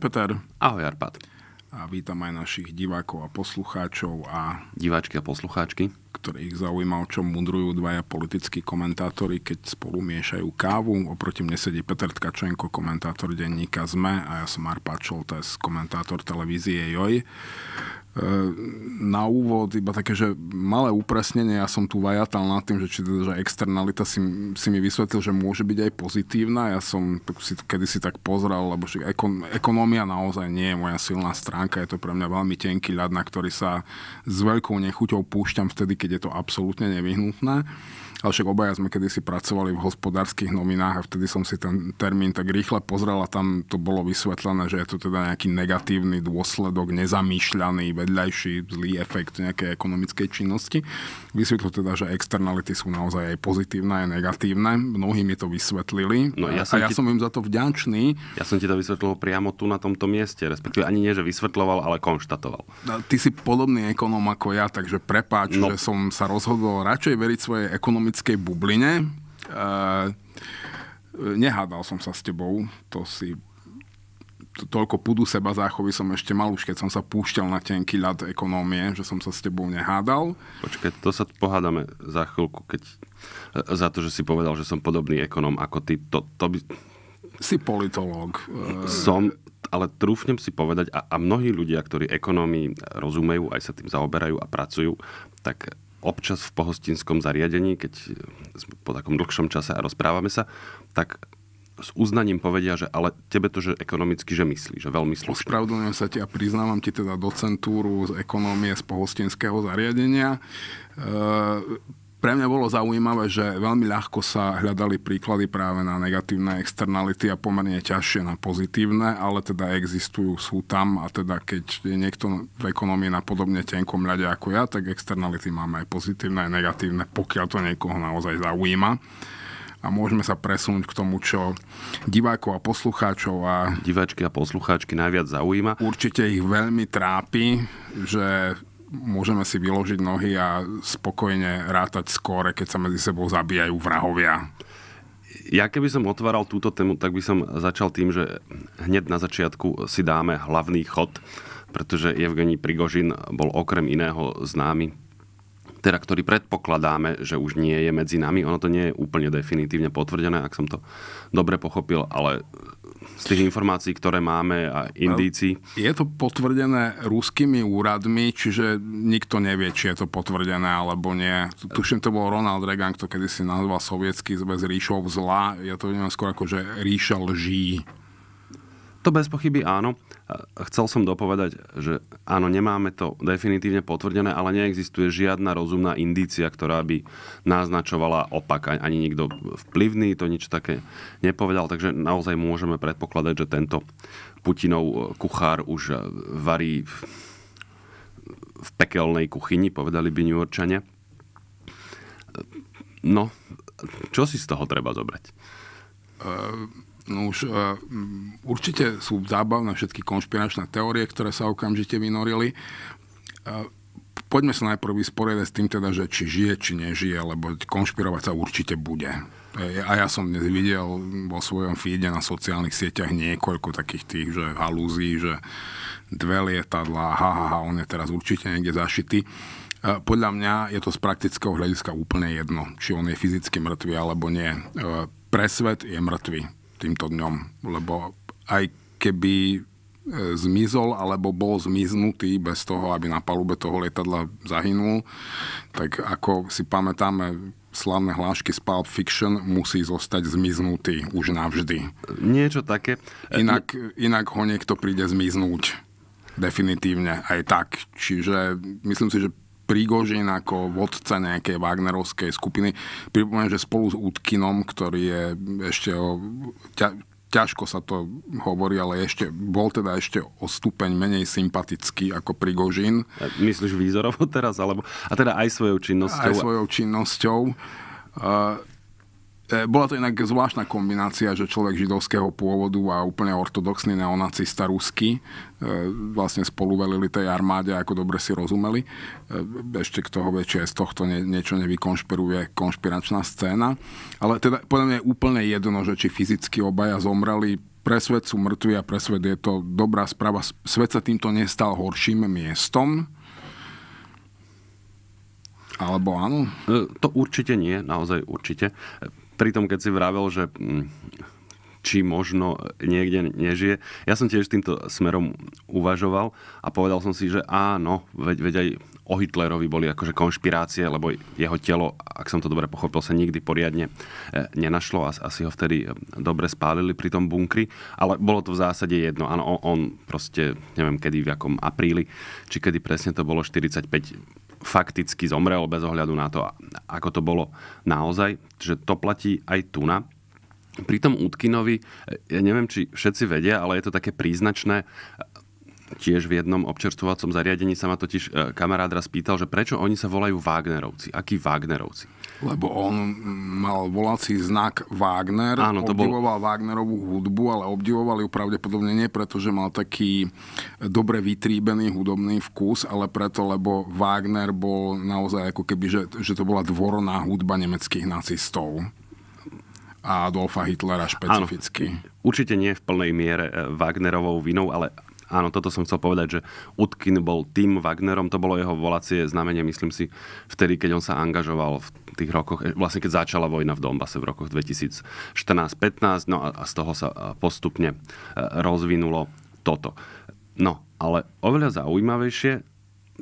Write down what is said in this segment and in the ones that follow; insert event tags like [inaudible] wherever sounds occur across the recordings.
Peter. Ahoj Arpad. A vítam aj našich divákov a poslucháčov a... Diváčky a poslucháčky. Ktoré ich zaujíma, o čom mudrujú dvaja politickí komentátori, keď spolu miešajú kávu. Oproti mne sedí Peter Tkačenko, komentátor denníka ZME a ja som Arpad Šoltes, komentátor televízie JOJ na úvod iba také, že malé upresnenie, ja som tu vajatal nad tým, že či teda, že externalita si, si mi vysvetlil, že môže byť aj pozitívna. Ja som si to kedysi tak pozrel, lebo že ekon, ekonomia naozaj nie je moja silná stránka, je to pre mňa veľmi tenký ľad, na ktorý sa s veľkou nechuťou púšťam vtedy, keď je to absolútne nevyhnutné ale však obaja sme kedysi pracovali v hospodárskych novinách a vtedy som si ten termín tak rýchle pozrel a tam to bolo vysvetlené, že je to teda nejaký negatívny dôsledok, nezamýšľaný, vedľajší, zlý efekt nejakej ekonomickej činnosti. Vysvetlil teda, že externality sú naozaj aj pozitívne, aj negatívne. Mnohí mi to vysvetlili no, ja a ja ti... som im za to vďačný. Ja som ti to vysvetlil priamo tu na tomto mieste, respektíve ani nie, že vysvetloval, ale konštatoval. Ty si podobný ekonom ako ja, takže prepáč, no. že som sa rozhodol radšej veriť svojej ekonomickej ekonomickej bubline. E, nehádal som sa s tebou, to si to, toľko pudu seba záchovy som ešte mal už, keď som sa púšťal na tenký ľad ekonómie, že som sa s tebou nehádal. Počkaj, to sa pohádame za chvíľku, keď e, za to, že si povedal, že som podobný ekonóm ako ty, to, to by... Si politológ. E, som, ale trúfnem si povedať, a, a mnohí ľudia, ktorí ekonómii rozumejú, aj sa tým zaoberajú a pracujú, tak občas v pohostinskom zariadení, keď sme po takom dlhšom čase a rozprávame sa, tak s uznaním povedia, že ale tebe to, že ekonomicky, že myslí, že veľmi slušne. Ospravedlňujem sa ti a priznávam ti teda docentúru z ekonomie z pohostinského zariadenia. E, pre mňa bolo zaujímavé, že veľmi ľahko sa hľadali príklady práve na negatívne externality a pomerne ťažšie na pozitívne, ale teda existujú, sú tam a teda keď je niekto v ekonomii na podobne tenkom ľade ako ja, tak externality máme aj pozitívne, aj negatívne, pokiaľ to niekoho naozaj zaujíma a môžeme sa presunúť k tomu, čo divákov a poslucháčov a... Diváčky a poslucháčky najviac zaujíma. Určite ich veľmi trápi, že môžeme si vyložiť nohy a spokojne rátať skóre, keď sa medzi sebou zabíjajú vrahovia. Ja keby som otváral túto tému, tak by som začal tým, že hneď na začiatku si dáme hlavný chod, pretože Evgeni Prigožin bol okrem iného známy teda ktorý predpokladáme, že už nie je medzi nami. Ono to nie je úplne definitívne potvrdené, ak som to dobre pochopil, ale z tých informácií, ktoré máme a indícií. Je to potvrdené ruskými úradmi, čiže nikto nevie, či je to potvrdené alebo nie. Tuším, to bol Ronald Reagan, kto kedysi nazval sovietský zväz ríšov zla. Ja to vnímam skôr ako, že ríša lží. To bez pochyby áno. Chcel som dopovedať, že áno, nemáme to definitívne potvrdené, ale neexistuje žiadna rozumná indícia, ktorá by naznačovala opak. Ani nikto vplyvný to nič také nepovedal, takže naozaj môžeme predpokladať, že tento Putinov e, kuchár už e, varí v pekelnej kuchyni, povedali by New Yorkčania. E, no, čo si z toho treba zobrať? Uh No už uh, určite sú zábavné všetky konšpiračné teórie, ktoré sa okamžite vynorili. Uh, poďme sa najprv vysporiadať s tým teda, že či žije, či nežije, lebo konšpirovať sa určite bude. E, a ja som dnes videl vo svojom feede na sociálnych sieťach niekoľko takých tých, že halúzí, že dve lietadla, ha, ha, ha, on je teraz určite niekde zašitý. Podľa mňa je to z praktického hľadiska úplne jedno, či on je fyzicky mŕtvy alebo nie. Presvet je mŕtvy týmto dňom, lebo aj keby e, zmizol alebo bol zmiznutý bez toho, aby na palube toho lietadla zahynul, tak ako si pamätáme slavné hlášky z Pulp Fiction, musí zostať zmiznutý už navždy. Niečo také. Inak, inak ho niekto príde zmiznúť. Definitívne aj tak. Čiže myslím si, že Prigožin ako vodca nejakej Wagnerovskej skupiny. Pripomínam, že spolu s Utkinom, ktorý je ešte o, ťa, ťažko sa to hovorí, ale ešte, bol teda ešte o stupeň menej sympatický ako Prigožin. Myslíš výzorovo teraz? Alebo, a teda aj svojou činnosťou? Aj svojou činnosťou. Uh, E, bola to inak zvláštna kombinácia, že človek židovského pôvodu a úplne ortodoxný neonacista rusky e, vlastne spoluvelili tej armáde, ako dobre si rozumeli. E, ešte k toho väčšie aj z tohto nie, niečo nevykonšpiruje konšpiračná scéna. Ale teda podľa mňa je úplne jedno, že či fyzicky obaja zomreli, pre svet sú mŕtvi a pre svet je to dobrá správa. Svet sa týmto nestal horším miestom. Alebo áno? To určite nie, naozaj určite pritom, keď si vravel, že mm, či možno niekde nežije. Ja som tiež týmto smerom uvažoval a povedal som si, že áno, veď, veď aj o Hitlerovi boli akože konšpirácie, lebo jeho telo, ak som to dobre pochopil, sa nikdy poriadne e, nenašlo a asi ho vtedy e, dobre spálili pri tom bunkri, ale bolo to v zásade jedno. Áno, on proste, neviem kedy, v akom apríli, či kedy presne to bolo 45 fakticky zomrel bez ohľadu na to, ako to bolo naozaj. Čiže to platí aj tu na. Pri tom Útkinovi, e, ja neviem, či všetci vedia, ale je to také príznačné tiež v jednom občerstvovacom zariadení sa ma totiž e, kamarád raz pýtal, že prečo oni sa volajú Wagnerovci. Akí Wagnerovci? Lebo on mal volací znak Wagner, Áno, to obdivoval bol... Wagnerovú hudbu, ale obdivoval ju pravdepodobne nie preto, že mal taký dobre vytríbený hudobný vkus, ale preto, lebo Wagner bol naozaj ako keby, že, že to bola dvorná hudba nemeckých nacistov a Adolfa Hitlera špecificky. Áno, určite nie v plnej miere e, Wagnerovou vinou, ale Áno, toto som chcel povedať, že Utkin bol tým Wagnerom, to bolo jeho volacie znamenie, myslím si, vtedy, keď on sa angažoval v tých rokoch, e, vlastne keď začala vojna v Donbase v rokoch 2014-15, no a z toho sa postupne e, rozvinulo toto. No, ale oveľa zaujímavejšie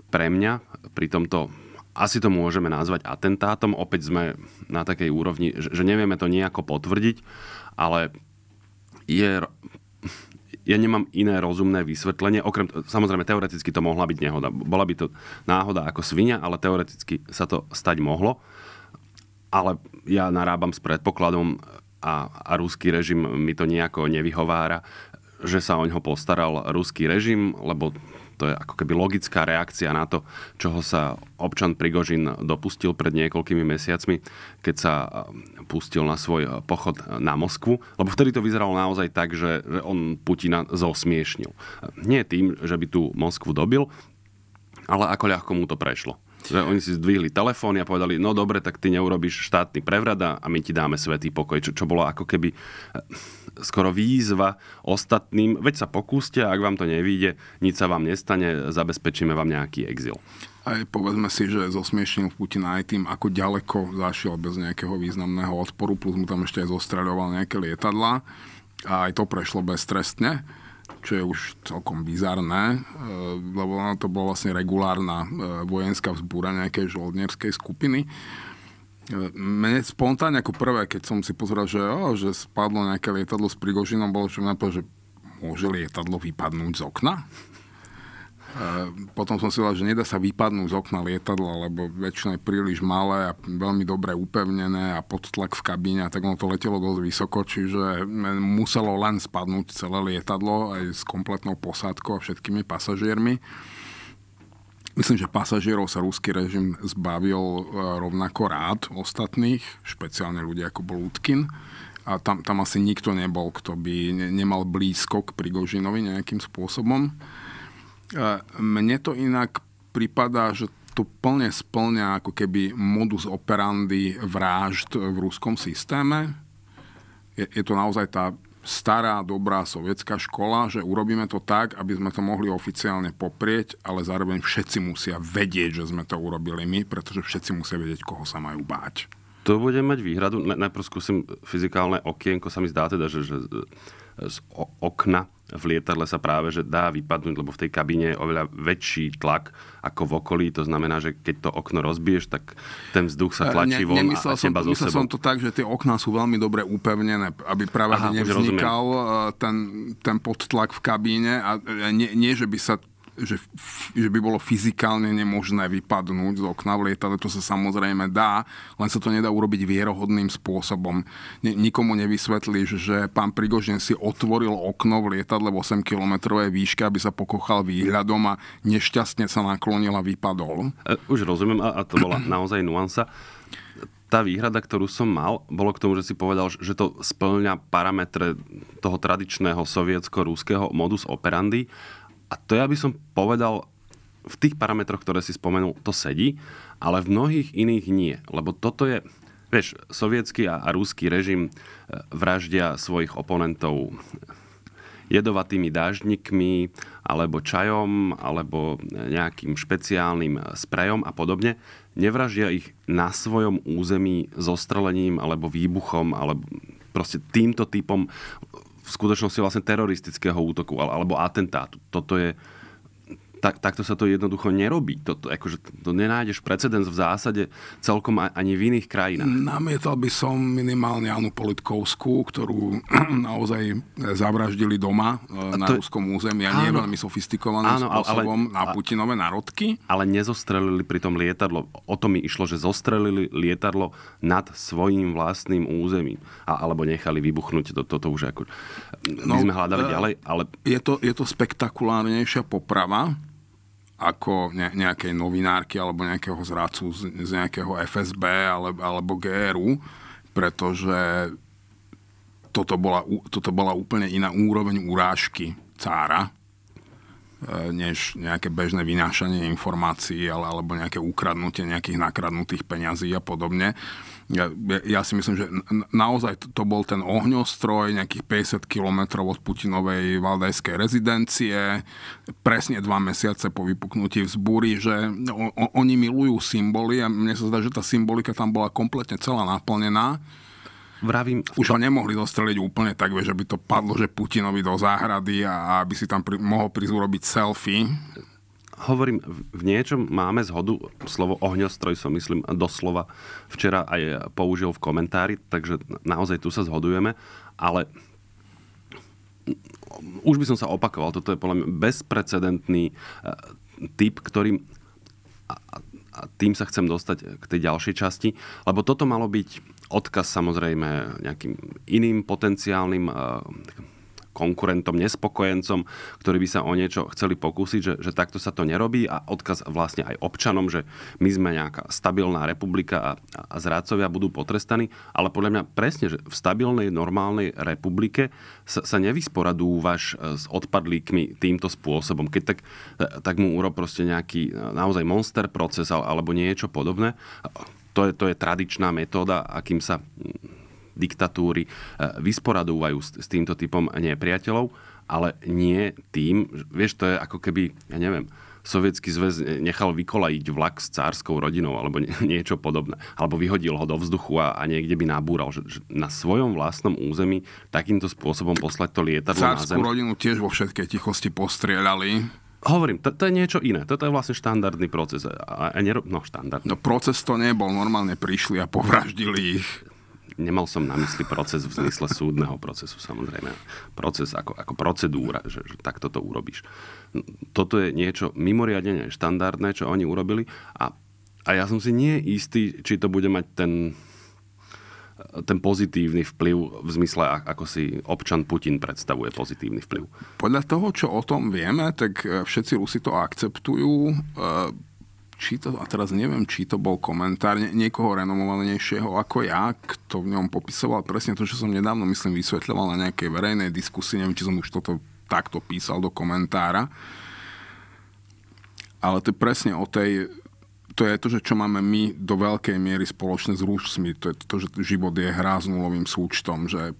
pre mňa pri tomto asi to môžeme nazvať atentátom. Opäť sme na takej úrovni, že nevieme to nejako potvrdiť, ale je ja nemám iné rozumné vysvetlenie, okrem, samozrejme, teoreticky to mohla byť nehoda. Bola by to náhoda ako svinia, ale teoreticky sa to stať mohlo. Ale ja narábam s predpokladom a, a ruský režim mi to nejako nevyhovára, že sa o ňo postaral ruský režim, lebo to je ako keby logická reakcia na to, čoho sa občan Prigožin dopustil pred niekoľkými mesiacmi, keď sa eh, pustil na svoj eh, pochod na Moskvu. Lebo vtedy to vyzeralo naozaj tak, že, on Putina zosmiešnil. Nie tým, že by tú Moskvu dobil, ale ako ľahko mu to prešlo. Že oni si zdvihli telefóny a povedali, no dobre, tak ty neurobiš štátny prevrada a my ti dáme svetý pokoj, čo, čo bolo ako keby eh, skoro výzva ostatným, veď sa pokúste, ak vám to nevíde, nič sa vám nestane, zabezpečíme vám nejaký exil. Aj povedzme si, že zosmiešnil Putina aj tým, ako ďaleko zašiel bez nejakého významného odporu, plus mu tam ešte aj zostreľoval nejaké lietadla a aj to prešlo beztrestne čo je už celkom bizarné, e, lebo to bola vlastne regulárna e, vojenská vzbúra nejakej žoldnierskej skupiny. Mne spontánne ako prvé, keď som si pozrel, že, oh, že spadlo nejaké lietadlo s Prigožinom, bolo čo napadlo, že môže lietadlo vypadnúť z okna? potom som si povedal, že nedá sa vypadnúť z okna lietadla, lebo väčšinou je príliš malé a veľmi dobre upevnené a podtlak v kabíne, tak ono to letelo dosť vysoko, čiže muselo len spadnúť celé lietadlo aj s kompletnou posádkou a všetkými pasažiermi. Myslím, že pasažierov sa ruský režim zbavil e, rovnako rád ostatných, špeciálne ľudia ako bol Utkin. A tam, tam asi nikto nebol, kto by nemal blízko k Prigožinovi nejakým spôsobom. E, mne to inak pripadá, že to plne splňa ako keby modus operandi vražd v ruskom systéme. Je, je to naozaj tá stará, dobrá sovietská škola, že urobíme to tak, aby sme to mohli oficiálne poprieť, ale zároveň všetci musia vedieť, že sme to urobili my, pretože všetci musia vedieť, koho sa majú báť. To bude mať výhradu. Najprv skúsim fyzikálne okienko, sa mi zdá teda, že, že z okna v lietadle sa práve že dá vypadnúť, lebo v tej kabíne je oveľa väčší tlak ako v okolí. To znamená, že keď to okno rozbiješ, tak ten vzduch sa e, tlačí ne, von a, a som, teba zo Myslel som to tak, že tie okná sú veľmi dobre upevnené, aby práve Aha, nevznikal e, ten, ten podtlak v kabíne a e, nie, nie, že by sa že, že by bolo fyzikálne nemožné vypadnúť z okna v lietadle, to sa samozrejme dá, len sa to nedá urobiť vierohodným spôsobom. Nikomu nevysvetlíš, že pán Prigožen si otvoril okno v lietadle v 8 kilometrovej výške, aby sa pokochal výhľadom a nešťastne sa naklonil a vypadol. E, už rozumiem a to bola [clears throat] naozaj nuansa tá výhrada, ktorú som mal, bolo k tomu, že si povedal, že to splňa parametre toho tradičného sovietsko-rúského modus operandi. A to ja by som povedal, v tých parametroch, ktoré si spomenul, to sedí, ale v mnohých iných nie. Lebo toto je, vieš, sovietský a, a ruský režim e, vraždia svojich oponentov jedovatými dáždnikmi, alebo čajom, alebo e, nejakým špeciálnym sprejom a podobne. Nevraždia ich na svojom území zostrelením, alebo výbuchom, alebo proste týmto typom v skutočnosti vlastne teroristického útoku alebo atentátu. Toto je tak, takto sa to jednoducho nerobí. To, to, akože, to nenájdeš precedens v zásade celkom ani v iných krajinách. Namietal by som minimálne Anu Politkovskú, ktorú [clears throat] naozaj zavraždili doma e, na to... ruskom území a nie veľmi sofistikovaným áno, spôsobom ale, na Putinové národky. Ale nezostrelili pri tom lietadlo. O to mi išlo, že zostrelili lietadlo nad svojím vlastným územím. A, alebo nechali vybuchnúť. Toto to, to už ako... No, My no, sme hľadali e, ďalej, ale... Je to, je to spektakulárnejšia poprava ako ne, nejakej novinárky alebo nejakého zrácu, z, z nejakého FSB ale, alebo GRU, pretože toto bola, toto bola úplne iná úroveň urážky cára, e, než nejaké bežné vynášanie informácií ale, alebo nejaké ukradnutie nejakých nakradnutých peňazí a podobne ja, ja si myslím, že naozaj to bol ten ohňostroj nejakých 50 kilometrov od Putinovej valdajskej rezidencie, presne dva mesiace po vypuknutí vzbúry, že o, o, oni milujú symboly a mne sa zdá, že tá symbolika tam bola kompletne celá naplnená. Vravím, už ho nemohli dostreliť úplne tak, že by to padlo, že Putinovi do záhrady a aby si tam pri, mohol prísť urobiť selfie hovorím, v niečom máme zhodu. Slovo ohňostroj som, myslím, doslova včera aj použil v komentári, takže naozaj tu sa zhodujeme, ale už by som sa opakoval, toto je podľa mňa bezprecedentný e, typ, ktorým a tým sa chcem dostať k tej ďalšej časti, lebo toto malo byť odkaz samozrejme nejakým iným potenciálnym e, konkurentom, nespokojencom, ktorí by sa o niečo chceli pokúsiť, že, že takto sa to nerobí a odkaz vlastne aj občanom, že my sme nejaká stabilná republika a, a zrádcovia budú potrestaní, ale podľa mňa presne, že v stabilnej, normálnej republike sa, sa nevysporadúvaš e, s odpadlíkmi týmto spôsobom. Keď tak, e, tak mu urob proste nejaký e, naozaj monster proces alebo niečo podobné to je, to je tradičná metóda, akým sa diktatúry eh, vysporadúvajú s, týmto typom nepriateľov, ale nie tým, vieš, to je ako keby, ja neviem, sovietský zväz nechal vykolajiť vlak s cárskou rodinou alebo [laughs] niečo podobné. Alebo vyhodil ho do vzduchu a, a niekde by nabúral. Že, že na svojom vlastnom území takýmto spôsobom poslať to lietadlo Cárskú na zem. rodinu tiež vo všetkej tichosti postrieľali. Hovorím, to, to je niečo iné. Toto je vlastne štandardný proces. A, a nero... No, štandardný. No, proces to nebol. Normálne prišli a povraždili ich nemal som na mysli proces v zmysle súdneho procesu, samozrejme. Proces ako, ako procedúra, že, že takto to urobíš. Toto je niečo mimoriadne štandardné, čo oni urobili a, a ja som si nie istý, či to bude mať ten ten pozitívny vplyv v zmysle, ako si občan Putin predstavuje pozitívny vplyv? Podľa toho, čo o tom vieme, tak eh, všetci Rusi to akceptujú. Eh, či to, a teraz neviem, či to bol komentár nie, niekoho renomovanejšieho ako ja, kto v ňom popisoval presne to, čo som nedávno, myslím, vysvetľoval na nejakej verejnej diskusii, neviem, či som už toto takto písal do komentára. Ale to je presne o tej, to je to, že čo máme my do veľkej miery spoločné s Rusmi. To je to, že život je hra s nulovým súčtom, že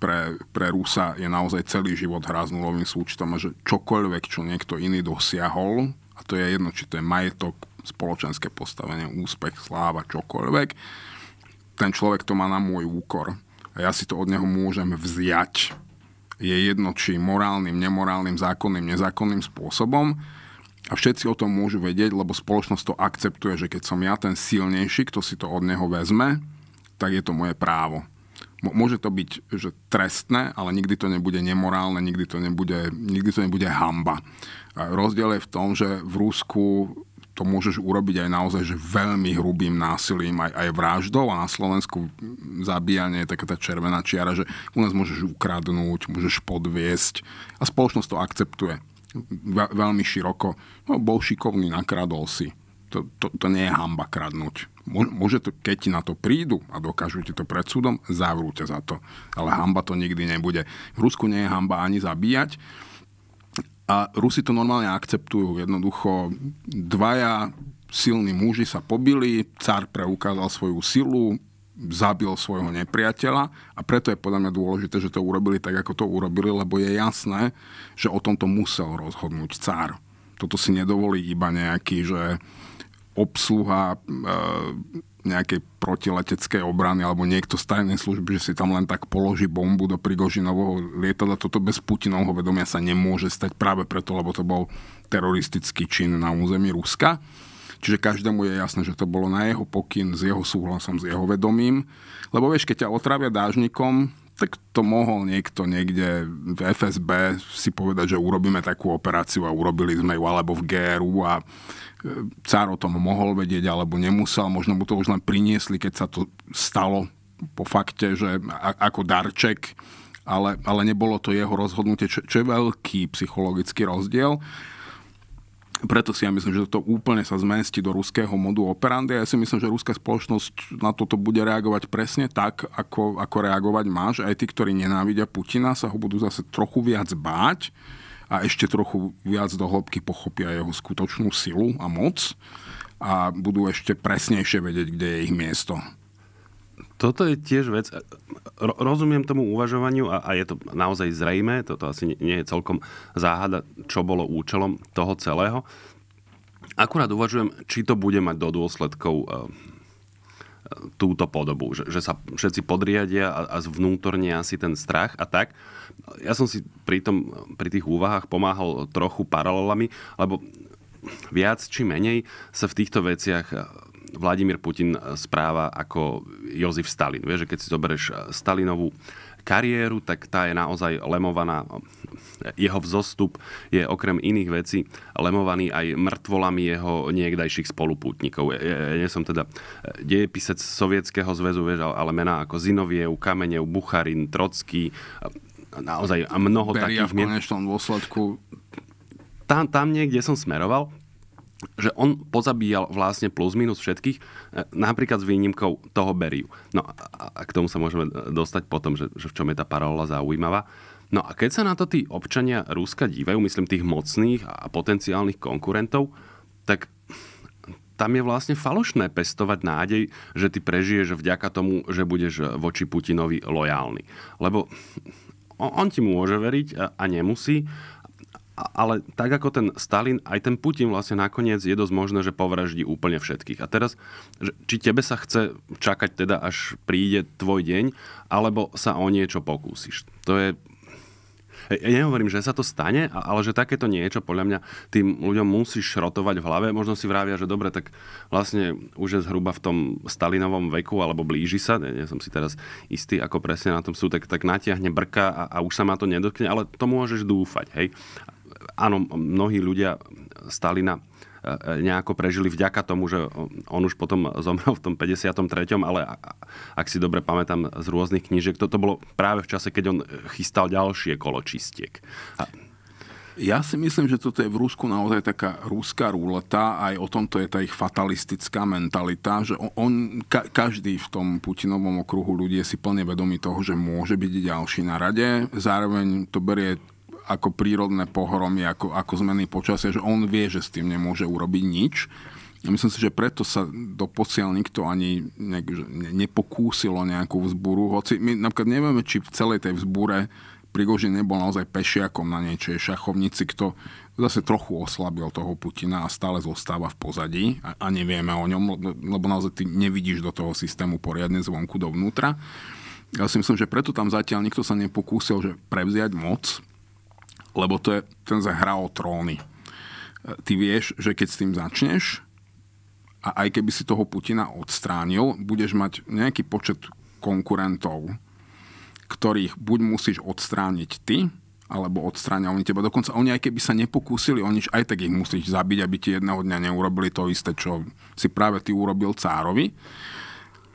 pre, pre Rusa je naozaj celý život hra s nulovým súčtom a že čokoľvek, čo niekto iný dosiahol, a to je jedno, či to je majetok, spoločenské postavenie, úspech, sláva, čokoľvek. Ten človek to má na môj úkor. A ja si to od neho môžem vziať. Je jedno, či morálnym, nemorálnym, zákonným, nezákonným spôsobom. A všetci o tom môžu vedieť, lebo spoločnosť to akceptuje, že keď som ja ten silnejší, kto si to od neho vezme, tak je to moje právo. Môže to byť že trestné, ale nikdy to nebude nemorálne, nikdy to nebude, nikdy to nebude hamba. Rozdiel je v tom, že v Rusku to môžeš urobiť aj naozaj že veľmi hrubým násilím, aj, aj vraždou a na Slovensku zabíjanie je taká tá červená čiara, že u nás môžeš ukradnúť, môžeš podviesť a spoločnosť to akceptuje veľmi široko. No, bol šikovný, nakradol si. To, to, to nie je hamba kradnúť. Môže to, keď na to prídu a dokážu ti to pred súdom, zavrú ťa za to. Ale hamba to nikdy nebude. V Rusku nie je hamba ani zabíjať. A Rusi to normálne akceptujú. Jednoducho dvaja silní muži sa pobili, cár preukázal svoju silu, zabil svojho nepriateľa a preto je podľa mňa dôležité, že to urobili tak, ako to urobili, lebo je jasné, že o tomto musel rozhodnúť cár. Toto si nedovolí iba nejaký, že obsluha e, nejakej protileteckej obrany alebo niekto z tajnej služby, že si tam len tak položí bombu do Prigožinovho lietadla. Toto bez Putinovho vedomia sa nemôže stať práve preto, lebo to bol teroristický čin na území Ruska. Čiže každému je jasné, že to bolo na jeho pokyn, s jeho súhlasom, s jeho vedomím. Lebo vieš, keď ťa otravia dážnikom, tak to mohol niekto niekde v FSB si povedať, že urobíme takú operáciu a urobili sme ju alebo v GRU a e, cár o tom mohol vedieť alebo nemusel, možno mu to už len priniesli, keď sa to stalo po fakte, že ako darček, ale, ale nebolo to jeho rozhodnutie, čo, čo je veľký psychologický rozdiel. Preto si ja myslím, že to úplne sa zmestí do ruského modu operandy ja si myslím, že ruská spoločnosť na toto bude reagovať presne tak, ako, ako reagovať má, že aj tí, ktorí nenávidia Putina, sa ho budú zase trochu viac báť a ešte trochu viac do hĺbky pochopia jeho skutočnú silu a moc a budú ešte presnejšie vedieť, kde je ich miesto toto je tiež vec, e, rozumiem tomu uvažovaniu a, a je to naozaj zrejme, toto asi nie je celkom záhada, čo bolo účelom toho celého. Akurát uvažujem, či to bude mať do dôsledkov e, e, túto podobu, že, že sa všetci podriadia a, a zvnútorne asi ten strach a tak. Ja som si pri, tom, pri tých úvahách pomáhal trochu paralelami, lebo viac či menej sa v týchto veciach Vladimír Putin správa ako Jozef Stalin. Vieš, že keď si zoberieš eh, Stalinovú kariéru, tak tá je naozaj lemovaná. Jeho vzostup je okrem iných vecí lemovaný aj mŕtvolami jeho niekdajších spolupútnikov. Ja, ja nie som teda eh, dejepisec Sovietskeho zväzu, vieš, ale mená ako Zinoviev, Kamenev, Bucharin, Trocký, eh, naozaj mnoho Beria takých... v konečnom dôsledku tam, tam niekde som smeroval že on pozabíjal vlastne plus minus všetkých, e, napríklad s výnimkou toho Beriu. No a k tomu sa môžeme e, dostať potom, že, že v čom je tá paralela zaujímavá. No a keď sa na to tí občania Ruska dívajú, myslím tých mocných a potenciálnych konkurentov, tak tam je vlastne falošné pestovať nádej, že ty prežiješ vďaka tomu, že budeš e, voči Putinovi lojálny. Lebo on ti môže veriť a nemusí ale tak ako ten Stalin, aj ten Putin vlastne nakoniec je dosť možné, že povraždí úplne všetkých. A teraz, či tebe sa chce čakať teda, až príde tvoj deň, alebo sa o niečo pokúsiš. To je... Ja nehovorím, že sa to stane, ale že takéto niečo podľa mňa tým ľuďom musíš šrotovať v hlave. Možno si vravia, že dobre, tak vlastne už je zhruba v tom Stalinovom veku alebo blíži sa, nie, nie som si teraz istý, ako presne na tom sú, tak, tak natiahne brka a, a už sa ma to nedotkne, ale to môžeš dúfať. Hej? áno, mnohí ľudia Stalina e, e, nejako prežili vďaka tomu, že on už potom [laughs] zomrel v tom 53., ale ak si dobre pamätám z rôznych knížek, toto bolo práve v čase, keď on e, chystal ďalšie kolo čistiek. A... Ja si myslím, že toto je v Rusku naozaj taká rúská rúleta, a aj o tomto je tá ich fatalistická mentalita, že on, ka, každý v tom Putinovom okruhu ľudí je si plne vedomý toho, že môže byť ďalší na rade, zároveň to berie ako prírodné pohromy, ako, ako zmeny počasia, že on vie, že s tým nemôže urobiť nič. A myslím si, že preto sa do posiaľ nikto ani nejak, nepokúsilo nejakú vzbúru, hoci my napríklad nevieme, či v celej tej vzbúre Prigožin nebol naozaj pešiakom na niečej šachovnici, kto zase trochu oslabil toho Putina a stále zostáva v pozadí a, a nevieme o ňom, lebo naozaj ty nevidíš do toho systému poriadne zvonku dovnútra. Ja si myslím, že preto tam zatiaľ nikto sa nepokúsil že prevziať moc, lebo to je ten hra o tróny. E, ty vieš, že keď s tým začneš, a aj keby si toho Putina odstránil, budeš mať nejaký počet konkurentov, ktorých buď musíš odstrániť ty, alebo odstráňa oni teba. Dokonca oni aj keby sa nepokúsili oni aj tak ich musíš zabiť, aby ti jedného dňa neurobili to isté, čo si práve ty urobil cárovi.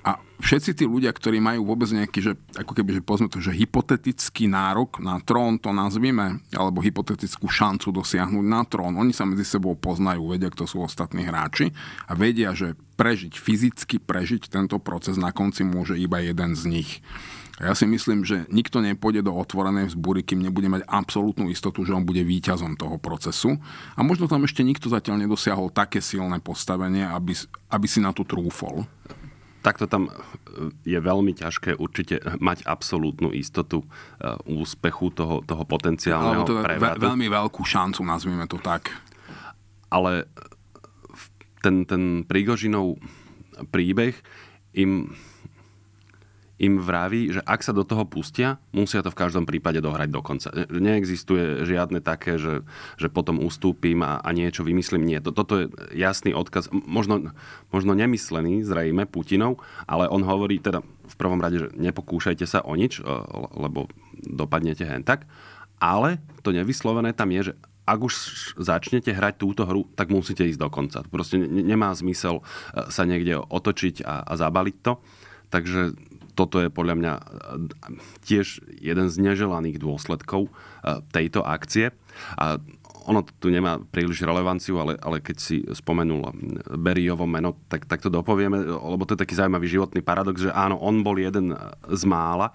A všetci tí ľudia, ktorí majú vôbec nejaký, že, ako keby, že pozme to, že hypotetický nárok na trón, to nazvime, alebo hypotetickú šancu dosiahnuť na trón, oni sa medzi sebou poznajú, vedia, kto sú ostatní hráči a vedia, že prežiť fyzicky, prežiť tento proces na konci môže iba jeden z nich. A ja si myslím, že nikto nepôjde do otvorenej vzbúry, kým nebude mať absolútnu istotu, že on bude víťazom toho procesu. A možno tam ešte nikto zatiaľ nedosiahol také silné postavenie, aby, aby si na to trúfol takto tam eh, je veľmi ťažké určite mať absolútnu istotu eh, úspechu toho, toho potenciálneho to prevratu. Ve, veľmi veľkú šancu, nazvime to tak. Ale eh, ten, ten prígožinov príbeh im im vraví, že ak sa do toho pustia, musia to v každom prípade dohrať do konca. E, neexistuje žiadne také, že, že potom ustúpim a, a niečo vymyslím. Nie, to, toto je jasný odkaz, možno, možno nemyslený zrejme Putinov, ale on hovorí teda v prvom rade, že nepokúšajte sa o nič, e, lebo dopadnete hen tak, ale to nevyslovené tam je, že ak už začnete hrať túto hru, tak musíte ísť do konca. Proste nemá zmysel e, sa niekde otočiť a, a zabaliť to. Takže toto je podľa mňa eh, tiež jeden z neželaných dôsledkov eh, tejto akcie. A ono tu nemá príliš relevanciu, ale, ale keď si spomenul eh, Beriovo meno, tak, tak to dopovieme, lebo to je taký zaujímavý životný paradox, že áno, on bol jeden z mála,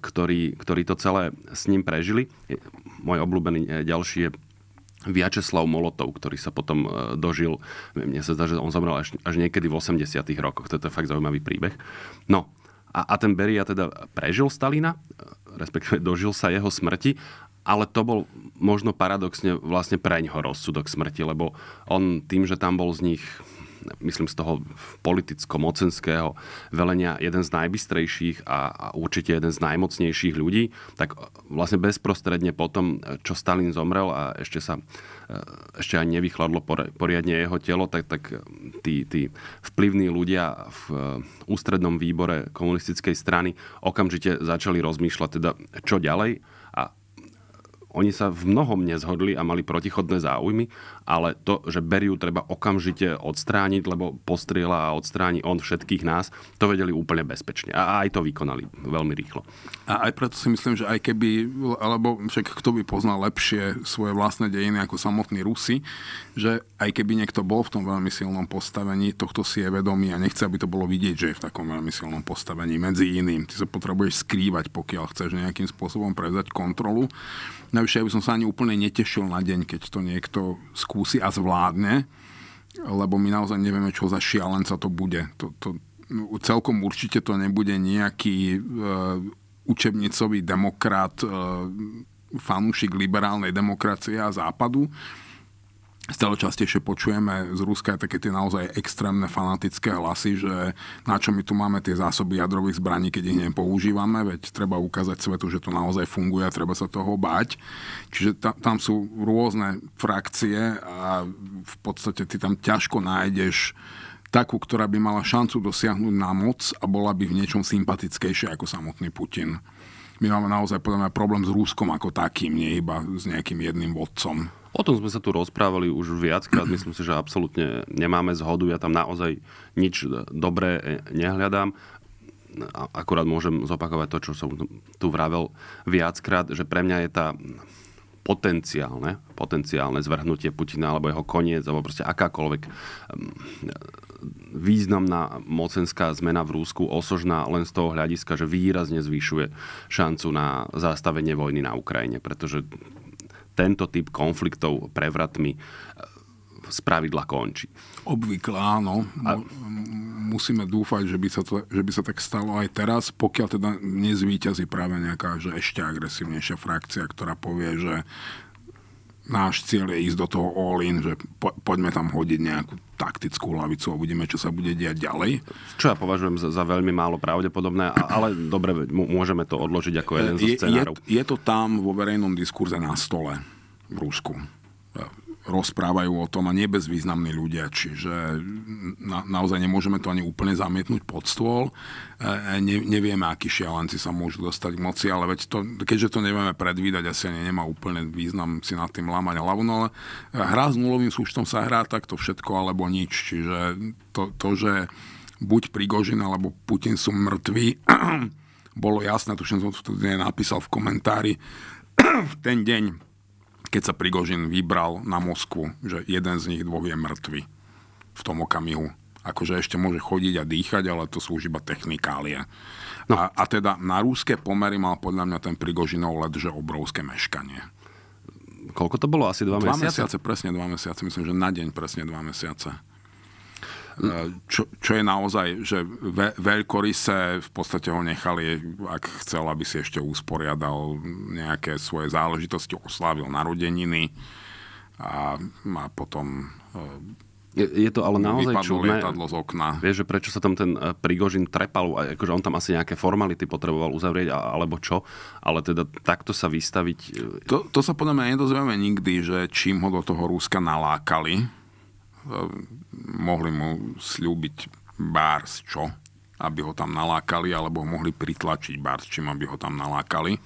ktorý, ktorý to celé s ním prežili. Môj obľúbený ďalší je Viačeslav Molotov, ktorý sa potom dožil, mne sa zdá, že on zomrel až, až niekedy v 80 rokoch, to je fakt zaujímavý príbeh. No, a, a ten Beria teda prežil Stalina, e, respektíve [laughs] dožil sa jeho smrti, ale to bol možno paradoxne vlastne preň ho rozsudok smrti, lebo on tým, že tam bol z nich myslím z toho politicko-mocenského velenia jeden z najbystrejších a, a určite jeden z najmocnejších ľudí, tak vlastne bezprostredne potom, čo Stalin zomrel a ešte sa e, ešte ani nevychladlo poriadne jeho telo, tak, tak tí, tí vplyvní ľudia v e, ústrednom výbore komunistickej strany okamžite začali rozmýšľať, teda čo ďalej. A oni sa v mnohom nezhodli a mali protichodné záujmy, ale to, že Beriu treba okamžite odstrániť, lebo postriela a odstráni on všetkých nás, to vedeli úplne bezpečne. A aj to vykonali veľmi rýchlo. A aj preto si myslím, že aj keby, alebo však kto by poznal lepšie svoje vlastné dejiny ako samotní Rusi, že aj keby niekto bol v tom veľmi silnom postavení, tohto si je vedomý a nechce, aby to bolo vidieť, že je v takom veľmi silnom postavení. Medzi iným, ty sa potrebuješ skrývať, pokiaľ chceš nejakým spôsobom prevzať kontrolu. No Najvyššie, aby som sa ani úplne netešil na deň, keď to niekto skúsi a zvládne, lebo my naozaj nevieme, čo za šialenca to bude. To, to, no, celkom určite to nebude nejaký e, učebnicový demokrat, e, fanúšik liberálnej demokracie a západu, Stále častejšie počujeme z Ruska také tie naozaj extrémne fanatické hlasy, že na čo my tu máme tie zásoby jadrových zbraní, keď ich nepoužívame, veď treba ukázať svetu, že to naozaj funguje a treba sa toho báť. Čiže tam, tam sú rôzne frakcie a v podstate ty tam ťažko nájdeš takú, ktorá by mala šancu dosiahnuť na moc a bola by v niečom sympatickejšia ako samotný Putin my máme naozaj podľa mňa problém s Rúskom ako takým, nie iba s nejakým jedným vodcom. O tom sme sa tu rozprávali už viackrát, [clears throat] myslím si, že absolútne nemáme zhodu, ja tam naozaj nič dobré e, nehľadám. Akurát môžem zopakovať to, čo som tu vravel viackrát, že pre mňa je tá potenciálne, potenciálne zvrhnutie Putina alebo jeho koniec alebo proste akákoľvek významná mocenská zmena v Rúsku osožná len z toho hľadiska, že výrazne zvyšuje šancu na zastavenie vojny na Ukrajine, pretože tento typ konfliktov prevratmi e, z pravidla končí. Obvykle áno. A... Musíme dúfať, že by, sa to, že by sa tak stalo aj teraz, pokiaľ teda nezvýťazí práve nejaká že ešte agresívnejšia frakcia, ktorá povie, že náš cieľ je ísť do toho all-in, že po, poďme tam hodiť nejakú taktickú lavicu a uvidíme, čo sa bude diať ďalej. Čo ja považujem za, za veľmi málo pravdepodobné, ale dobre, môžeme to odložiť ako jeden zo scenárov. je, je to tam vo verejnom diskurze na stole v Rusku rozprávajú o tom a nebezvýznamní bezvýznamní ľudia, čiže na, naozaj nemôžeme to ani úplne zamietnúť pod stôl. E, e, ne, nevieme, akí šialenci sa môžu dostať k moci, ale veď to, keďže to nevieme predvídať, asi ani nemá úplne význam si nad tým lámať hlavu, no ale e, hra s nulovým súštom sa hrá takto všetko alebo nič, čiže to, to že buď Prigožin alebo Putin sú mŕtvi, [clears throat] bolo jasné, tuším, som to napísal v komentári [clears throat] v ten deň keď sa Prigožin vybral na Moskvu, že jeden z nich dvoch je mŕtvy v tom okamihu. Akože ešte môže chodiť a dýchať, ale to sú už iba technikálie. No. A, a teda na rúské pomery mal podľa mňa ten Prigožinov let, že obrovské meškanie. Koľko to bolo? Asi dva, dva mesiace? mesiace? presne dva mesiace. Myslím, že na deň presne dva mesiace čo, čo je naozaj že ve, veľkorysé, v podstate ho nechali, ak chcel, aby si ešte usporiadal nejaké svoje záležitosti, oslávil narodeniny a, a potom... E, je, je to ale naozaj čudné. lietadlo z okna. Vieš, že prečo sa tam ten e, Prigožin trepal? Akože on tam asi nejaké formality potreboval uzavrieť, alebo čo? Ale teda takto sa vystaviť... E, to, to sa podľa mňa nedozvieme nikdy, že čím ho do toho Rúska nalákali Eh, mohli mu slúbiť bárs čo, aby ho tam nalákali, alebo mohli pritlačiť bárs čím, aby ho tam nalákali.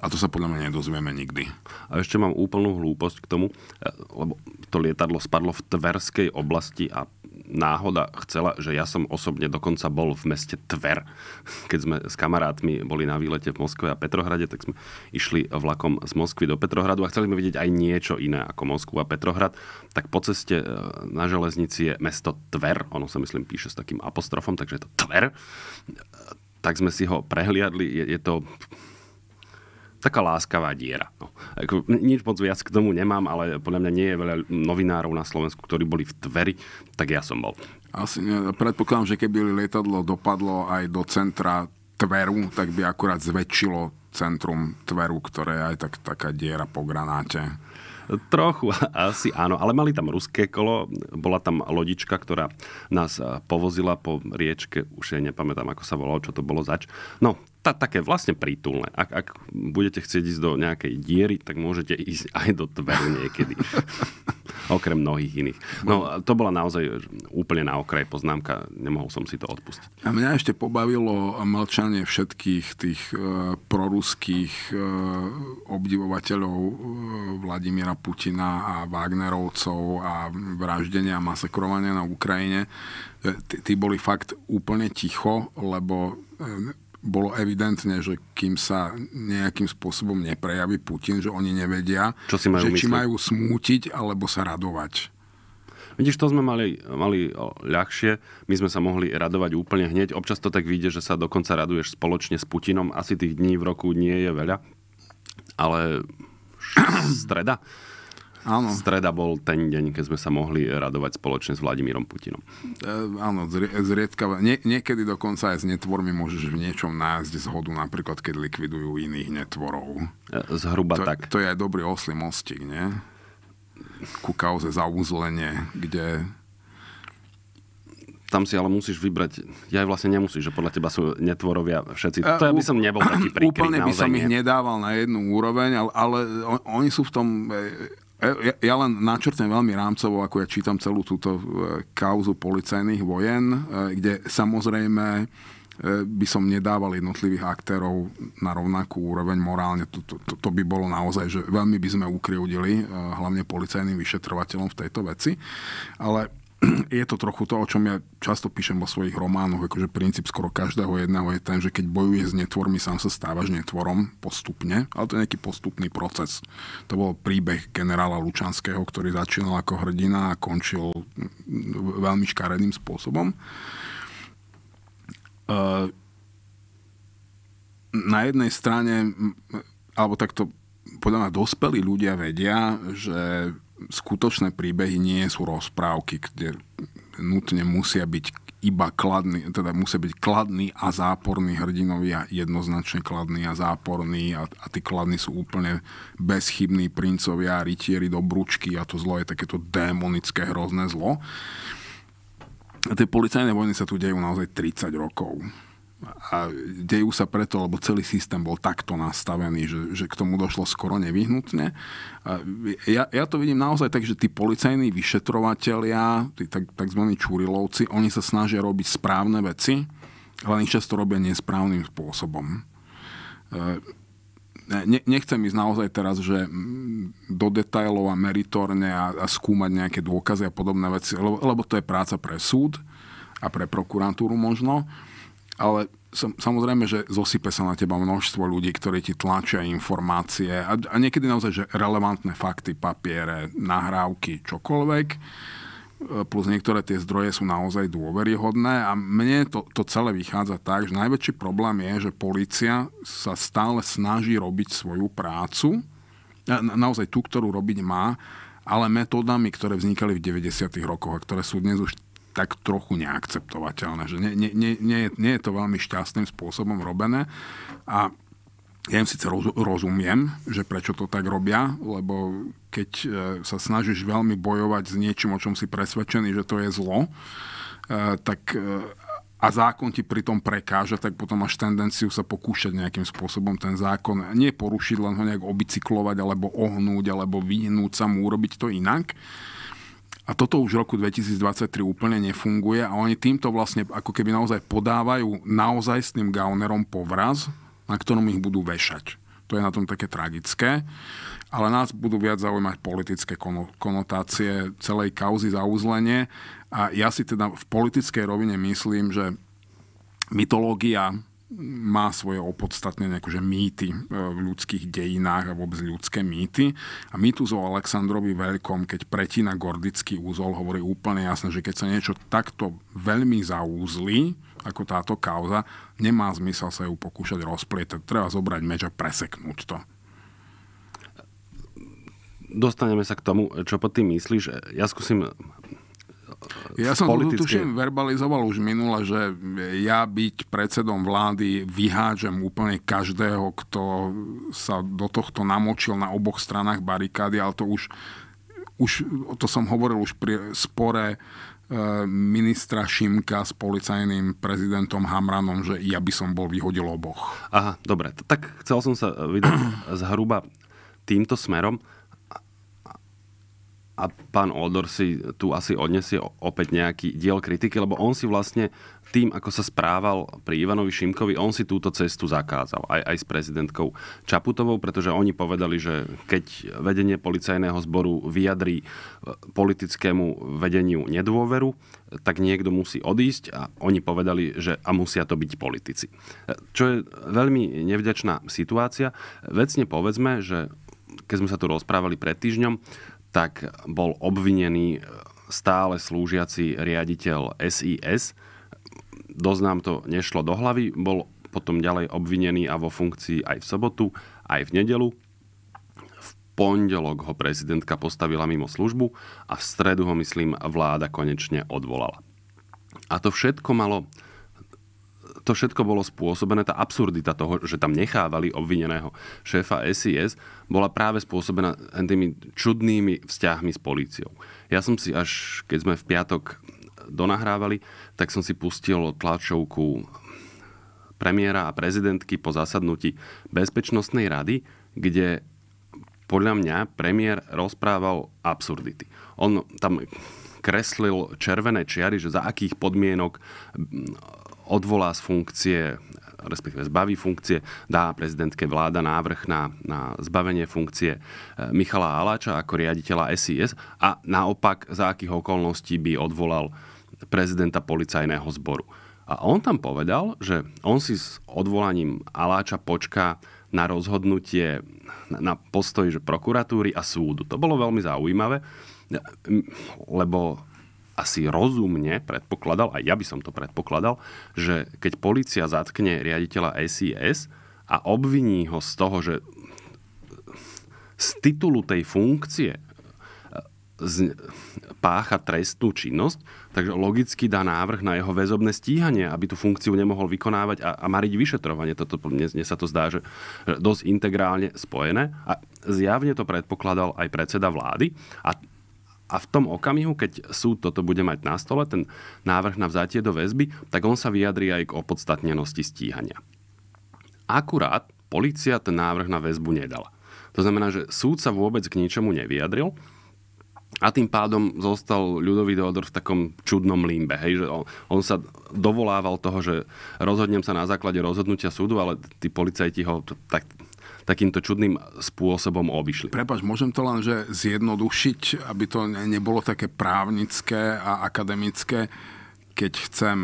A to sa podľa mňa nedozvieme nikdy. A ešte mám úplnú hlúposť k tomu, eh, lebo to lietadlo spadlo v Tverskej oblasti a náhoda chcela, že ja som osobne dokonca bol v meste Tver. [laughs] Keď sme s kamarátmi boli na výlete v Moskve a Petrohrade, tak sme išli vlakom z Moskvy do Petrohradu a chceli sme vidieť aj niečo iné ako Moskvu a Petrohrad. Tak po ceste e, na železnici je mesto Tver, ono sa myslím píše s takým apostrofom, takže je to Tver. E, tak sme si ho prehliadli, je, je to taká láskavá diera. No. Ako, nič moc viac k tomu nemám, ale podľa mňa nie je veľa novinárov na Slovensku, ktorí boli v Tveri, tak ja som bol. Asi ne, predpokladám, že keby lietadlo dopadlo aj do centra Tveru, tak by akurát zväčšilo centrum Tveru, ktoré je aj tak, taká diera po granáte. Trochu asi áno, ale mali tam ruské kolo, bola tam lodička, ktorá nás eh, povozila po riečke, už je nepamätám, ako sa volalo, čo to bolo zač. No, tá, také vlastne prítulné. Ak, ak budete chcieť ísť do nejakej diery, tak môžete ísť [laughs] aj do tveru niekedy. [laughs] Okrem mnohých iných. No, no, to bola naozaj úplne na okraj poznámka. Nemohol som si to odpustiť. A mňa ešte pobavilo mlčanie všetkých tých e, proruských e, obdivovateľov e, Vladimíra Putina a Wagnerovcov a vraždenia a masakrovania na Ukrajine. E, tí boli fakt úplne ticho, lebo e, bolo evidentné, že kým sa nejakým spôsobom neprejaví Putin, že oni nevedia, Čo si majú že či majú smútiť alebo sa radovať. Vidíš, to sme mali, mali ľahšie. My sme sa mohli radovať úplne hneď. Občas to tak vyjde, že sa dokonca raduješ spoločne s Putinom. Asi tých dní v roku nie je veľa. Ale [clears throat] streda Áno. Streda bol ten deň, keď sme sa mohli radovať spoločne s Vladimírom Putinom. E, áno, zrie, Nie, niekedy dokonca aj s netvormi môžeš v niečom nájsť zhodu, napríklad keď likvidujú iných netvorov. E, zhruba to, tak. To je aj dobrý oslý mostík, nie? Ku kauze zauzlenie, kde tam si ale musíš vybrať, ja vlastne nemusíš, že podľa teba sú netvorovia všetci. E, to ja by som nebol taký príkry. Úplne by som nie. ich nedával na jednu úroveň, ale, ale on, oni sú v tom e, ja, ja len načrtnem veľmi rámcovo, ako ja čítam celú túto e, kauzu policajných vojen, e, kde samozrejme e, by som nedával jednotlivých aktérov na rovnakú úroveň morálne. To, to, to, to by bolo naozaj, že veľmi by sme ukryudili hlavne policajným vyšetrovateľom v tejto veci. Ale je to trochu to, o čom ja často píšem vo svojich románoch, akože princíp skoro každého jedného je ten, že keď bojuje s netvormi, sám sa stávaš netvorom postupne, ale to je nejaký postupný proces. To bol príbeh generála Lučanského, ktorý začínal ako hrdina a končil veľmi škaredým spôsobom. E, na jednej strane, alebo takto podľa mňa dospelí ľudia vedia, že skutočné príbehy nie sú rozprávky, kde nutne musia byť iba kladný, teda musia byť kladný a záporný hrdinovia, jednoznačne kladný a záporný a, a tí kladní sú úplne bezchybní princovia, rytieri do bručky a to zlo je takéto démonické hrozné zlo. A tie policajné vojny sa tu dejú naozaj 30 rokov a dejú sa preto, lebo celý systém bol takto nastavený, že, že k tomu došlo skoro nevyhnutne. A ja, ja to vidím naozaj tak, že tí policajní vyšetrovateľia, tí tak, tzv. čurilovci, oni sa snažia robiť správne veci, ale ich často robia nesprávnym spôsobom. E, ne, nechcem ísť naozaj teraz, že do detajlov a meritorne a, a skúmať nejaké dôkazy a podobné veci, lebo, lebo to je práca pre súd a pre prokuratúru možno ale som, samozrejme, že zosype sa na teba množstvo ľudí, ktorí ti tlačia informácie a, a niekedy naozaj, že relevantné fakty, papiere, nahrávky, čokoľvek e, plus niektoré tie zdroje sú naozaj dôveryhodné a mne to, to celé vychádza tak, že najväčší problém je, že policia sa stále snaží robiť svoju prácu, na, naozaj tú, ktorú robiť má, ale metódami, ktoré vznikali v 90. rokoch a ktoré sú dnes už tak trochu neakceptovateľné, že nie, nie, nie, nie, je, nie je to veľmi šťastným spôsobom robené a ja im síce rozumiem, že prečo to tak robia, lebo keď e, sa snažíš veľmi bojovať s niečím, o čom si presvedčený, že to je zlo, e, tak e, a zákon ti pritom prekáže, tak potom máš tendenciu sa pokúšať nejakým spôsobom ten zákon nie porušiť, len ho nejak obicyklovať, alebo ohnúť, alebo vyhnúť sa mu, urobiť to inak. A toto už v roku 2023 úplne nefunguje a oni týmto vlastne ako keby naozaj podávajú naozaj s tým gaunerom povraz, na ktorom ich budú vešať. To je na tom také tragické. Ale nás budú viac zaujímať politické konotácie celej kauzy zauzlenie. A ja si teda v politickej rovine myslím, že mytológia má svoje opodstatnenie, akože mýty e, v ľudských dejinách a vôbec ľudské mýty. A mýtus o Alexandrovi Veľkom, keď pretína gordický úzol, hovorí úplne jasne, že keď sa niečo takto veľmi zaúzli, ako táto kauza, nemá zmysel sa ju pokúšať rozplietať. Treba zobrať meč a preseknúť to dostaneme sa k tomu, čo pod tým myslíš. Ja skúsim ja som politické... to tuším verbalizoval už minule, že ja byť predsedom vlády vyhážem úplne každého, kto sa do tohto namočil na oboch stranách barikády, ale to už, už to som hovoril už pri spore e, ministra Šimka s policajným prezidentom Hamranom, že ja by som bol vyhodil oboch. Aha, dobre. Tak chcel som sa vydať zhruba týmto smerom a pán Odor si tu asi odnesie opäť nejaký diel kritiky, lebo on si vlastne tým, ako sa správal pri Ivanovi Šimkovi, on si túto cestu zakázal aj, aj s prezidentkou Čaputovou, pretože oni povedali, že keď vedenie policajného zboru vyjadrí e, politickému vedeniu nedôveru, tak niekto musí odísť a oni povedali, že a musia to byť politici. E, čo je veľmi nevďačná situácia. Vecne povedzme, že keď sme sa tu rozprávali pred týždňom, tak bol obvinený e, stále slúžiaci riaditeľ SIS. Dosť nám to nešlo do hlavy, bol potom ďalej obvinený a vo funkcii aj v sobotu, aj v nedelu. V pondelok ho prezidentka postavila mimo službu a v stredu ho, myslím, vláda konečne odvolala. A to všetko malo to všetko bolo spôsobené, tá absurdita toho, že tam nechávali obvineného šéfa SIS bola práve spôsobená tými čudnými vzťahmi s políciou. Ja som si až, keď sme v piatok donahrávali, tak som si pustil tlačovku premiéra a prezidentky po zasadnutí Bezpečnostnej rady, kde podľa mňa premiér rozprával absurdity. On tam kreslil červené čiary, že za akých podmienok odvolá z funkcie respektíve zbaví funkcie, dá prezidentke vláda návrh na, na zbavenie funkcie eh, Michala Aláča ako riaditeľa SIS a naopak za akých okolností by odvolal prezidenta policajného zboru. A on tam povedal, že on si s odvolaním Aláča počká na rozhodnutie, na postoj že prokuratúry a súdu. To bolo veľmi zaujímavé, lebo asi rozumne predpokladal, a ja by som to predpokladal, že keď policia zatkne riaditeľa SIS a obviní ho z toho, že z titulu tej funkcie e, pácha trestnú činnosť, takže logicky dá návrh na jeho väzobné stíhanie, aby tú funkciu nemohol vykonávať a, a mariť vyšetrovanie. Toto, mne, mne sa to zdá, že dosť integrálne spojené. A zjavne to predpokladal aj predseda vlády. A a v tom okamihu, keď súd toto bude mať na stole, ten návrh na vzatie do väzby, tak on sa vyjadrí aj k opodstatnenosti stíhania. Akurát policia ten návrh na väzbu nedala. To znamená, že súd sa vôbec k ničomu nevyjadril a tým pádom zostal ľudový Deodor v takom čudnom limbe. Hej, že on, on sa dovolával toho, že rozhodnem sa na základe rozhodnutia súdu, ale tí policajti ho tak takýmto čudným spôsobom obišli. Prepač, môžem to len že zjednodušiť, aby to nebolo také právnické a akademické. Keď chcem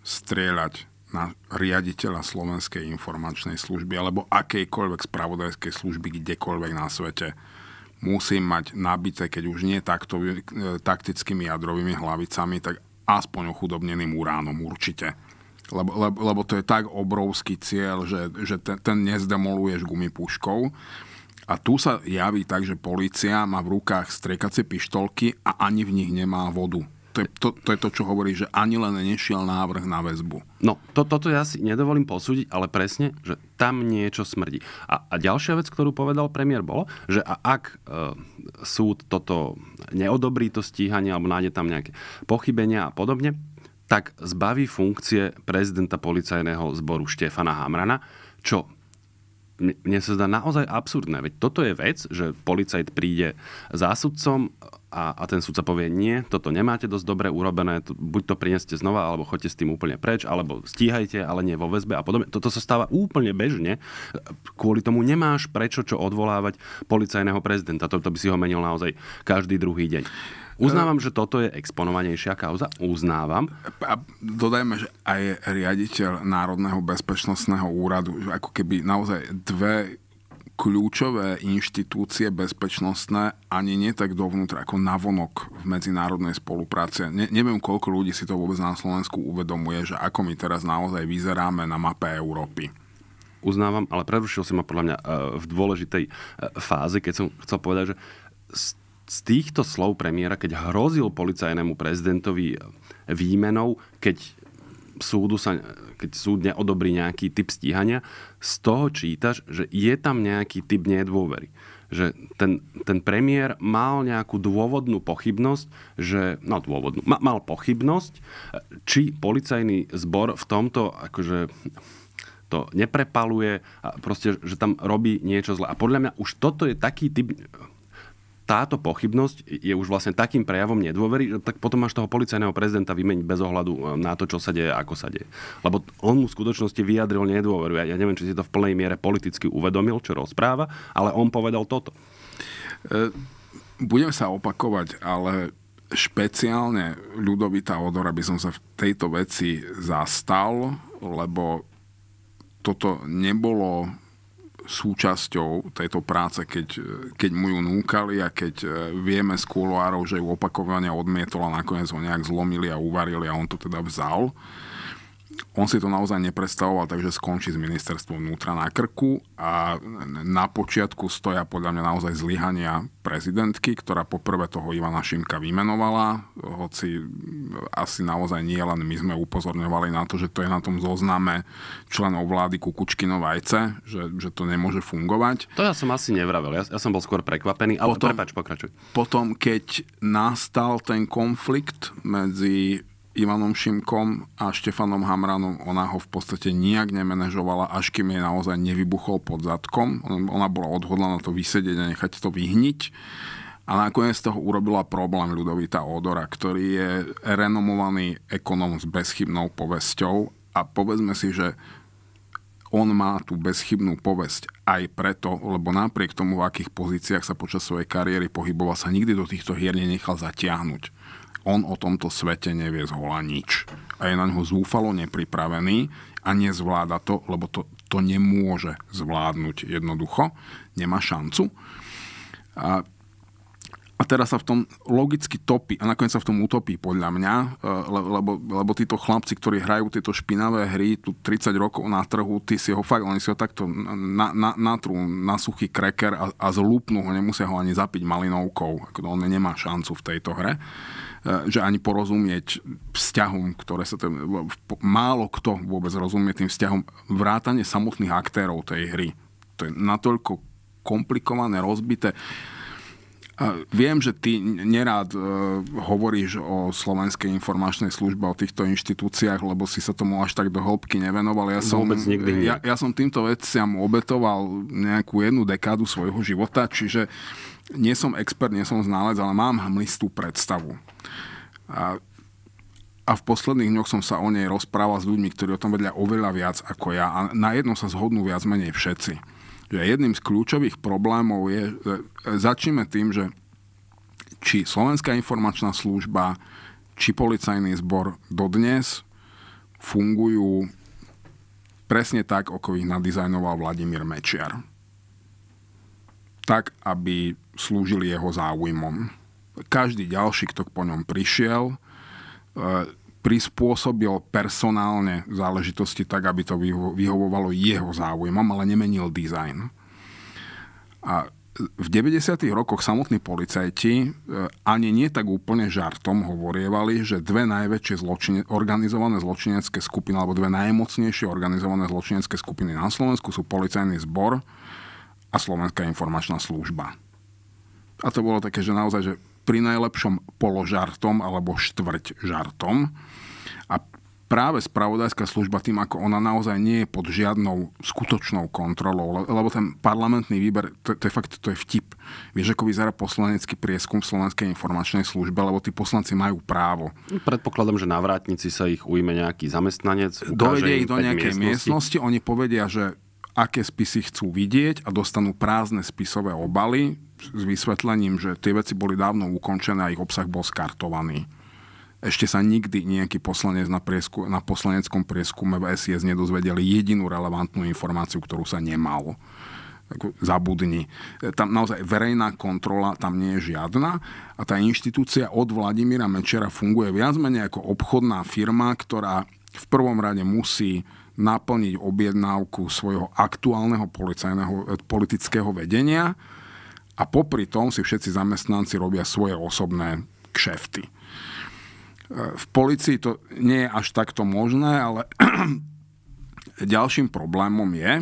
strieľať na riaditeľa Slovenskej informačnej služby alebo akejkoľvek spravodajskej služby kdekoľvek na svete, musím mať nabité, keď už nie takto, e, taktickými jadrovými hlavicami, tak aspoň ochudobneným uránom určite lebo, lebo, lebo to je tak obrovský cieľ, že, že ten, ten nezdemoluješ puškou. A tu sa javí tak, že policia má v rukách striekacie pištolky a ani v nich nemá vodu. To je to, to, je to čo hovorí, že ani len nešiel návrh na väzbu. No, to, toto ja si nedovolím posúdiť, ale presne, že tam niečo smrdí. A, a ďalšia vec, ktorú povedal premiér, bolo, že a ak e, súd toto neodobrí, to stíhanie, alebo nájde tam nejaké pochybenia a podobne, tak zbaví funkcie prezidenta policajného zboru Štefana Hamrana, čo mne sa zdá naozaj absurdné. Veď toto je vec, že policajt príde zásudcom a, a ten sudca povie, nie, toto nemáte dosť dobre urobené, to, buď to prineste znova, alebo choďte s tým úplne preč, alebo stíhajte, ale nie vo väzbe a podobne. Toto sa stáva úplne bežne. Kvôli tomu nemáš prečo čo odvolávať policajného prezidenta. Toto by si ho menil naozaj každý druhý deň. Uznávam, že toto je exponovanejšia kauza. Uznávam. A dodajme, že aj riaditeľ Národného bezpečnostného úradu, že ako keby naozaj dve kľúčové inštitúcie bezpečnostné ani nie tak dovnútra ako navonok v medzinárodnej spolupráce. Ne, neviem, koľko ľudí si to vôbec na Slovensku uvedomuje, že ako my teraz naozaj vyzeráme na mape Európy uznávam, ale prerušil si ma podľa mňa e, v dôležitej e, fáze, keď som chcel povedať, že z týchto slov premiéra, keď hrozil policajnému prezidentovi výmenou, keď súdu sa, keď súd neodobrí nejaký typ stíhania, z toho čítaš, že je tam nejaký typ nedôvery. Že ten, ten premiér mal nejakú dôvodnú pochybnosť, že, no dôvodnú, ma, mal pochybnosť, či policajný zbor v tomto akože to neprepaluje, a proste, že tam robí niečo zle. A podľa mňa už toto je taký typ táto pochybnosť je už vlastne takým prejavom nedôvery, že tak potom máš toho policajného prezidenta vymeniť bez ohľadu e, na to, čo sa deje, ako sa deje. Lebo on mu v skutočnosti vyjadril nedôveru. Ja, ja neviem, či si to v plnej miere politicky uvedomil, čo rozpráva, ale on povedal toto. E, budem sa opakovať, ale špeciálne ľudovita Odora by som sa v tejto veci zastal, lebo toto nebolo súčasťou tejto práce, keď, keď mu ju núkali a keď e, vieme z kuloárov, že ju opakovania odmietol a nakoniec ho nejak zlomili a uvarili a on to teda vzal on si to naozaj neprestavoval, takže skončí s ministerstvom vnútra na krku a na počiatku stoja podľa mňa naozaj zlyhania prezidentky, ktorá poprvé toho Ivana Šimka vymenovala, hoci asi naozaj nie len my sme upozorňovali na to, že to je na tom zozname členov vlády Kukučkino vajce, že, že to nemôže fungovať. To ja som asi nevravel, ja, ja som bol skôr prekvapený, ale potom, prepáč, pokračuj. Potom, keď nastal ten konflikt medzi Ivanom Šimkom a Štefanom Hamranom ona ho v podstate nijak nemenežovala, až kým jej naozaj nevybuchol pod zadkom. Ona bola odhodlaná to vysedieť a nechať to vyhniť. A nakoniec toho urobila problém Ľudovita Odora, ktorý je renomovaný ekonom s bezchybnou povesťou a povedzme si, že on má tú bezchybnú povesť aj preto, lebo napriek tomu, v akých pozíciách sa počas svojej kariéry pohyboval, sa nikdy do týchto hier nenechal zatiahnuť on o tomto svete nevie zhola nič. A je na ňo zúfalo nepripravený a nezvláda to, lebo to, to nemôže zvládnuť jednoducho. Nemá šancu. A a teraz sa v tom logicky topí a nakoniec sa v tom utopí podľa mňa, e, lebo, lebo títo chlapci, ktorí hrajú tieto špinavé hry tu 30 rokov na trhu, ty si ho fakt, oni si ho takto na, na, natrú na suchý kreker a, a zlúpnú ho, nemusia ho ani zapiť malinovkou, ako on nemá šancu v tejto hre e, že ani porozumieť vzťahom, ktoré sa... Tým, málo kto vôbec rozumie tým vzťahom. Vrátanie samotných aktérov tej hry. To je natoľko komplikované, rozbité. Uh, Viem, že ty nerád e, hovoríš o Slovenskej informačnej službe, o týchto inštitúciách, lebo si sa tomu až tak do hĺbky nevenoval. Ja som, Vôbec nikdy Ja, ja som týmto veciam obetoval nejakú jednu dekádu svojho života, čiže nie som expert, nie som znalec, ale mám hmlistú predstavu. A a v posledných dňoch som sa o nej rozprával s ľuďmi, ktorí o tom vedľa oveľa viac ako ja. A na jedno sa zhodnú viac menej všetci že jedným z kľúčových problémov je, začneme tým, že či Slovenská informačná služba, či policajný zbor dodnes fungujú presne tak, ako ich nadizajnoval Vladimír Mečiar. Tak, aby slúžili jeho záujmom. Každý ďalší, kto po ňom prišiel, e, prispôsobil personálne záležitosti tak, aby to vyhovovalo jeho záujmom, ale nemenil dizajn. A v 90. rokoch samotní policajti e, ani nie tak úplne žartom hovorievali, že dve najväčšie zločine, organizované zločinecké skupiny alebo dve najmocnejšie organizované zločinecké skupiny na Slovensku sú policajný zbor a Slovenská informačná služba. A to bolo také, že naozaj, že pri najlepšom položartom alebo štvrť žartom. A práve spravodajská služba tým, ako ona naozaj nie je pod žiadnou skutočnou kontrolou, lebo ten parlamentný výber, to, to je fakt, to je vtip. Vieš, ako vyzerá poslanecký prieskum v Slovenskej informačnej službe, lebo tí poslanci majú právo. Predpokladom, že navrátnici sa ich ujme nejaký zamestnanec. Dovedie ich do nejakej miestnosti. miestnosti, oni povedia, že aké spisy chcú vidieť a dostanú prázdne spisové obaly s vysvetlením, že tie veci boli dávno ukončené a ich obsah bol skartovaný. Ešte sa nikdy nejaký poslanec na, priesku, na poslaneckom prieskume v SIS nedozvedel jedinú relevantnú informáciu, ktorú sa nemal zabudni. Tam naozaj verejná kontrola tam nie je žiadna a tá inštitúcia od Vladimíra Mečera funguje viac menej ako obchodná firma, ktorá v prvom rade musí naplniť objednávku svojho aktuálneho policajného, eh, politického vedenia a popri tom si všetci zamestnanci robia svoje osobné kšefty. V policii to nie je až takto možné, ale [clears throat] ďalším problémom je,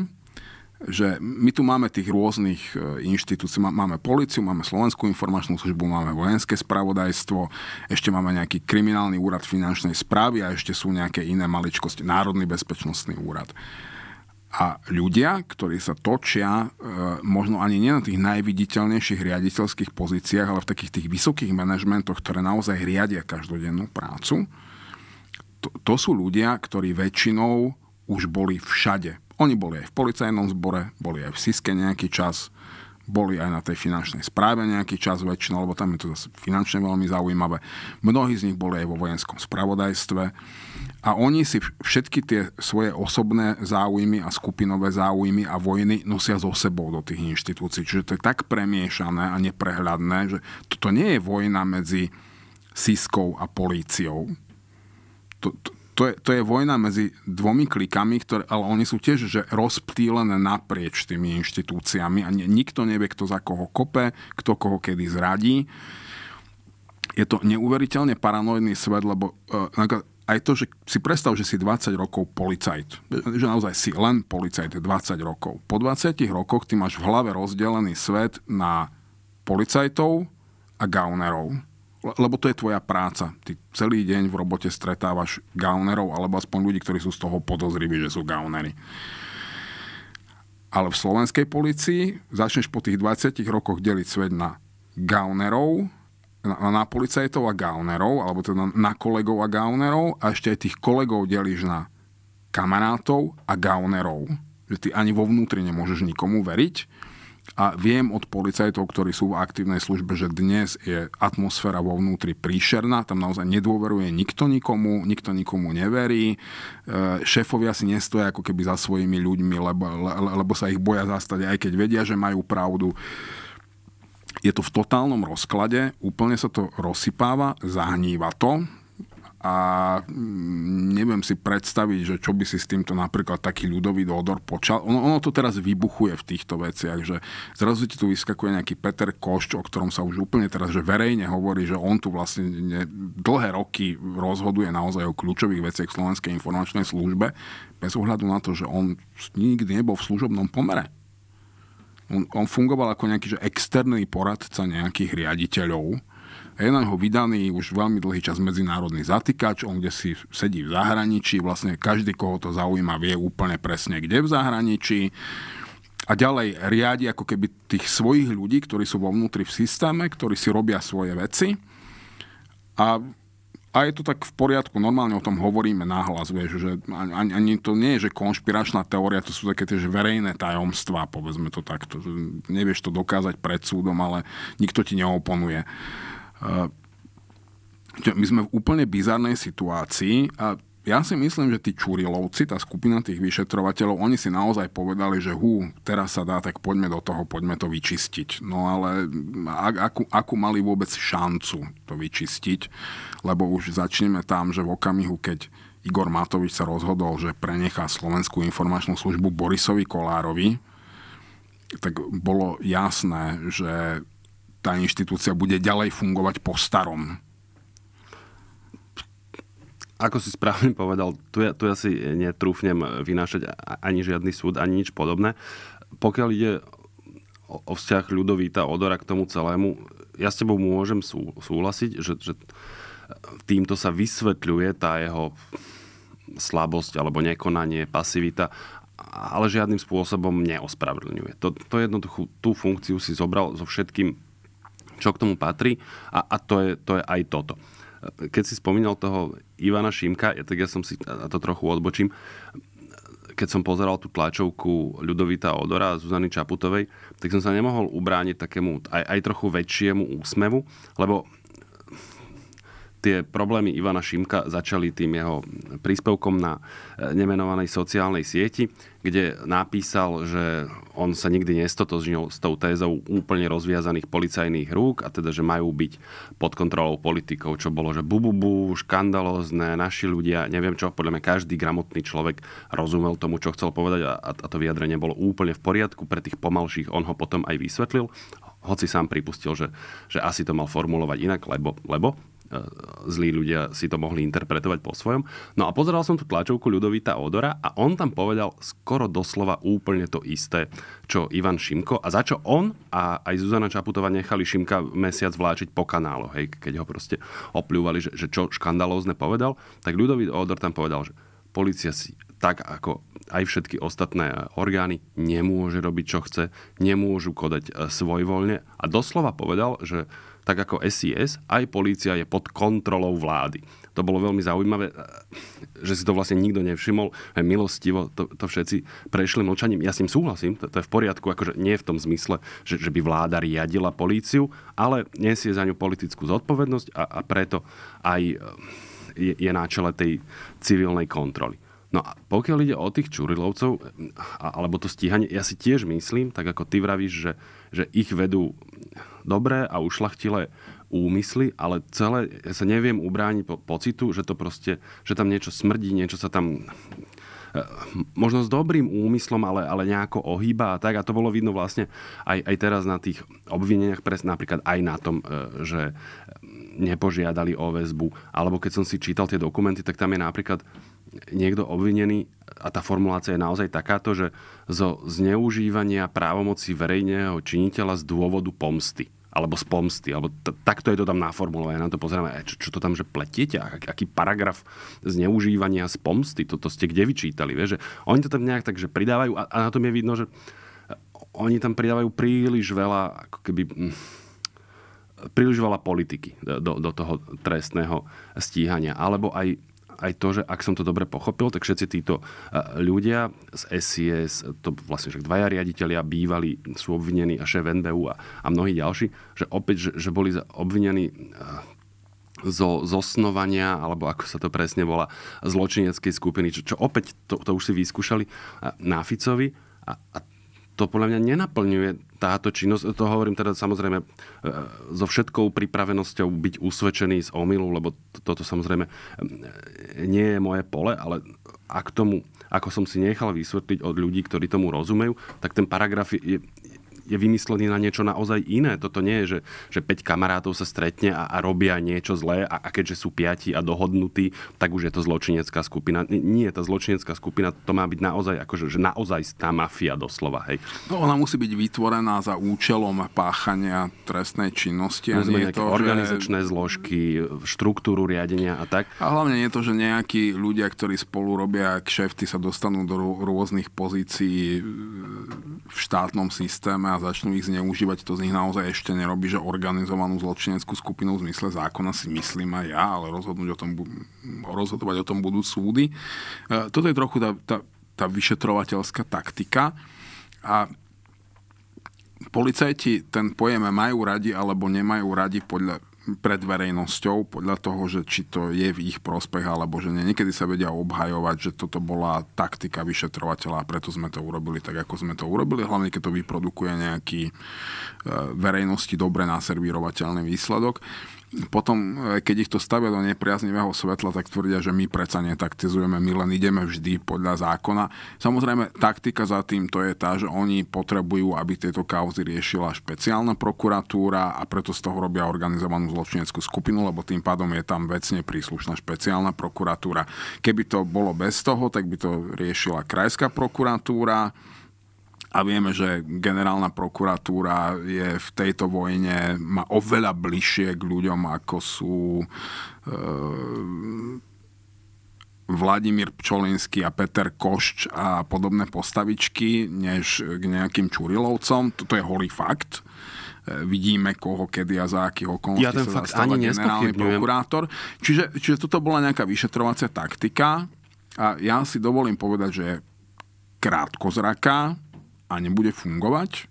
že my tu máme tých rôznych e, inštitúcií. Máme policiu, máme Slovenskú informačnú službu, máme vojenské spravodajstvo, ešte máme nejaký kriminálny úrad finančnej správy a ešte sú nejaké iné maličkosti, Národný bezpečnostný úrad. Uh, a ľudia, ktorí sa točia e, možno ani nie na tých najviditeľnejších riaditeľských pozíciách, ale v takých tých vysokých manažmentoch, ktoré naozaj riadia každodennú prácu, to, to sú ľudia, ktorí väčšinou už boli všade. Oni boli aj v policajnom zbore, boli aj v Siske nejaký čas, boli aj na tej finančnej správe nejaký čas väčšinou, lebo tam je to zase finančne veľmi zaujímavé. Mnohí z nich boli aj vo vojenskom spravodajstve a oni si všetky tie svoje osobné záujmy a skupinové záujmy a vojny nosia so sebou do tých inštitúcií. Čiže to je tak premiešané a neprehľadné, že toto nie je vojna medzi siskou a políciou. To, to, to, je, to je vojna medzi dvomi klikami, ktoré, ale oni sú tiež že rozptýlené naprieč tými inštitúciami a nie, nikto nevie, kto za koho kope, kto koho kedy zradí. Je to neuveriteľne paranoidný svet, lebo e, aj to, že si predstav, že si 20 rokov policajt. Že naozaj si len policajt 20 rokov. Po 20 rokoch ty máš v hlave rozdelený svet na policajtov a gaunerov. Lebo to je tvoja práca. Ty celý deň v robote stretávaš gaunerov, alebo aspoň ľudí, ktorí sú z toho podozriví, že sú gaunery. Ale v slovenskej policii začneš po tých 20 rokoch deliť svet na gaunerov, na, na policajtov a gaunerov, alebo teda na kolegov a gaunerov a ešte aj tých kolegov delíš na kamarátov a gaunerov. Že ty ani vo vnútri nemôžeš nikomu veriť. A viem od policajtov, ktorí sú v aktívnej službe, že dnes je atmosféra vo vnútri príšerná, tam naozaj nedôveruje nikto nikomu, nikto nikomu neverí, e, šéfovia si nestoja ako keby za svojimi ľuďmi, lebo, le, lebo sa ich boja zastať, aj keď vedia, že majú pravdu. Je to v totálnom rozklade, úplne sa to rozsypáva, zahníva to a mm, neviem si predstaviť, že čo by si s týmto napríklad taký ľudový odor počal. Ono, ono to teraz vybuchuje v týchto veciach, že zrazu ti tu vyskakuje nejaký Peter Košč, o ktorom sa už úplne teraz že verejne hovorí, že on tu vlastne ne, dlhé roky rozhoduje naozaj o kľúčových veciach v Slovenskej informačnej službe, bez ohľadu na to, že on nikdy nebol v služobnom pomere. On, on fungoval ako nejaký že externý poradca nejakých riaditeľov. Je na ho vydaný už veľmi dlhý čas medzinárodný zatýkač, on kde si sedí v zahraničí, vlastne každý, koho to zaujíma, vie úplne presne, kde v zahraničí a ďalej riadi ako keby tých svojich ľudí, ktorí sú vo vnútri v systéme, ktorí si robia svoje veci. A a je to tak v poriadku, normálne o tom hovoríme nahlas, vieš, že ani, ani to nie je, že konšpiračná teória, to sú také tie že verejné tajomstvá, povedzme to takto, že nevieš to dokázať pred súdom, ale nikto ti neoponuje. E, my sme v úplne bizarnej situácii a ja si myslím, že tí Čurilovci, tá skupina tých vyšetrovateľov, oni si naozaj povedali, že hú, teraz sa dá, tak poďme do toho, poďme to vyčistiť. No ale ak, akú, akú mali vôbec šancu to vyčistiť? Lebo už začneme tam, že v okamihu, keď Igor Matovič sa rozhodol, že prenechá Slovenskú informačnú službu Borisovi Kolárovi, tak bolo jasné, že tá inštitúcia bude ďalej fungovať po starom ako si správne povedal, tu ja, tu ja si netrúfnem vynášať ani žiadny súd, ani nič podobné. Pokiaľ ide o, o vzťah ľudovíta Odora k tomu celému, ja s tebou môžem sú, súhlasiť, že, že týmto sa vysvetľuje tá jeho slabosť alebo nekonanie, pasivita, ale žiadnym spôsobom neospravedlňuje. To, to jednoducho, tú funkciu si zobral so všetkým, čo k tomu patrí a, a to, je, to je aj toto keď si spomínal toho Ivana Šimka, ja, tak ja som si, a to trochu odbočím, keď som pozeral tú tlačovku Ľudovita Odora a Zuzany Čaputovej, tak som sa nemohol ubrániť takému aj, aj trochu väčšiemu úsmevu, lebo tie problémy Ivana Šimka začali tým jeho príspevkom na e, nemenovanej sociálnej sieti, kde napísal, že on sa nikdy nestotožnil s tou tézou úplne rozviazaných policajných rúk a teda, že majú byť pod kontrolou politikov, čo bolo, že bububu, bu, škandalózne, naši ľudia, neviem čo, podľa mňa každý gramotný človek rozumel tomu, čo chcel povedať a, a to vyjadrenie bolo úplne v poriadku, pre tých pomalších on ho potom aj vysvetlil, hoci sám pripustil, že, že asi to mal formulovať inak, lebo, lebo E, zlí ľudia si to mohli interpretovať po svojom. No a pozeral som tú tlačovku Ľudovita Odora a on tam povedal skoro doslova úplne to isté, čo Ivan Šimko a za čo on a aj Zuzana Čaputová nechali Šimka mesiac vláčiť po kanálo. hej, keď ho proste opľúvali, že, že čo škandalózne povedal, tak ľudový Odor tam povedal, že policia si tak ako aj všetky ostatné orgány nemôže robiť, čo chce, nemôžu kodať e, svojvoľne. A doslova povedal, že tak ako SIS, aj polícia je pod kontrolou vlády. To bolo veľmi zaujímavé, eh, že si to vlastne nikto nevšimol. Aj milostivo to, to všetci prešli mlčaním. Ja s tým súhlasím, to, to je v poriadku, akože nie v tom zmysle, že, že by vláda riadila políciu, ale nesie za ňu politickú zodpovednosť a, a preto aj eh, je, je na čele tej civilnej kontroly. No a pokiaľ ide o tých Čurilovcov, alebo to stíhanie, ja si tiež myslím, tak ako ty vravíš, že, že ich vedú dobré a ušlachtilé úmysly, ale celé ja sa neviem ubrániť po pocitu, že to proste, že tam niečo smrdí, niečo sa tam eh, možno s dobrým úmyslom, ale, ale nejako ohýba a tak. A to bolo vidno vlastne aj, aj teraz na tých obvineniach, pres napríklad aj na tom, eh, že nepožiadali o väzbu. Alebo keď som si čítal tie dokumenty, tak tam je napríklad niekto obvinený, a tá formulácia je naozaj takáto, že zo zneužívania právomoci verejného činiteľa z dôvodu pomsty alebo z pomsty, alebo t- takto je to tam naformulované. Na to pozrieme, čo, čo to tam, že pletiete, ak, aký paragraf zneužívania z pomsty, toto ste kde vyčítali, vieš, že oni to tam nejak tak, že pridávajú a, a na tom je vidno, že e, oni tam pridávajú príliš veľa, ako keby hm, príliš veľa politiky do, do toho trestného stíhania. Alebo aj aj to, že ak som to dobre pochopil, tak všetci títo e, ľudia z SIS, e, to vlastne že dvaja riaditeľia bývali, sú obvinení a šéf NBU a, a mnohí ďalší, že opäť, že, že boli obvinení e, zo zosnovania, alebo ako sa to presne volá, zločineckej skupiny, čo, čo opäť to, to už si vyskúšali na Ficovi. A, a to podľa mňa nenaplňuje táto činnosť. To hovorím teda samozrejme e, so všetkou pripravenosťou byť usvedčený z omylu, lebo toto samozrejme e, nie je moje pole, ale ak tomu, ako som si nechal vysvetliť od ľudí, ktorí tomu rozumejú, tak ten paragraf je, je vymyslený na niečo naozaj iné. Toto nie je, že, že 5 kamarátov sa stretne a, a robia niečo zlé a, a keďže sú piati a dohodnutí, tak už je to zločinecká skupina. Nie, tá zločinecká skupina to má byť naozaj, akože, že naozaj tá mafia doslova. Hej. No ona musí byť vytvorená za účelom páchania trestnej činnosti. Musí nie to, organizačné že... zložky, štruktúru riadenia a tak. A hlavne je to, že nejakí ľudia, ktorí spolu robia kšefty, sa dostanú do rôznych pozícií v štátnom systéme a začnú ich zneužívať, to z nich naozaj ešte nerobí, že organizovanú zločineckú skupinu v zmysle zákona si myslím aj ja, ale rozhodnúť o tom, rozhodovať o tom budú súdy. E, toto je trochu tá, tá, tá vyšetrovateľská taktika a policajti ten pojem majú radi alebo nemajú radi podľa pred verejnosťou podľa toho, že či to je v ich prospech alebo že nie. Niekedy sa vedia obhajovať, že toto bola taktika vyšetrovateľa a preto sme to urobili tak, ako sme to urobili. Hlavne, keď to vyprodukuje nejaký e, verejnosti dobre naservírovateľný výsledok potom, e, keď ich to stavia do nepriaznivého svetla, tak tvrdia, že my predsa netaktizujeme, my len ideme vždy podľa zákona. Samozrejme, taktika za tým to je tá, že oni potrebujú, aby tieto kauzy riešila špeciálna prokuratúra a preto z toho robia organizovanú zločineckú skupinu, lebo tým pádom je tam vecne príslušná špeciálna prokuratúra. Keby to bolo bez toho, tak by to riešila krajská prokuratúra a vieme, že generálna prokuratúra je v tejto vojne, má oveľa bližšie k ľuďom, ako sú e, Vladimír Pčolinský a Peter Košč a podobné postavičky, než k nejakým Čurilovcom. Toto je holý fakt eh, vidíme, koho, kedy a za akých okolností ja ten sa fakt ani generálny prokurátor. Čiže, čiže toto bola nejaká vyšetrovacia taktika a ja si dovolím povedať, že krátkozraká, a nebude fungovať.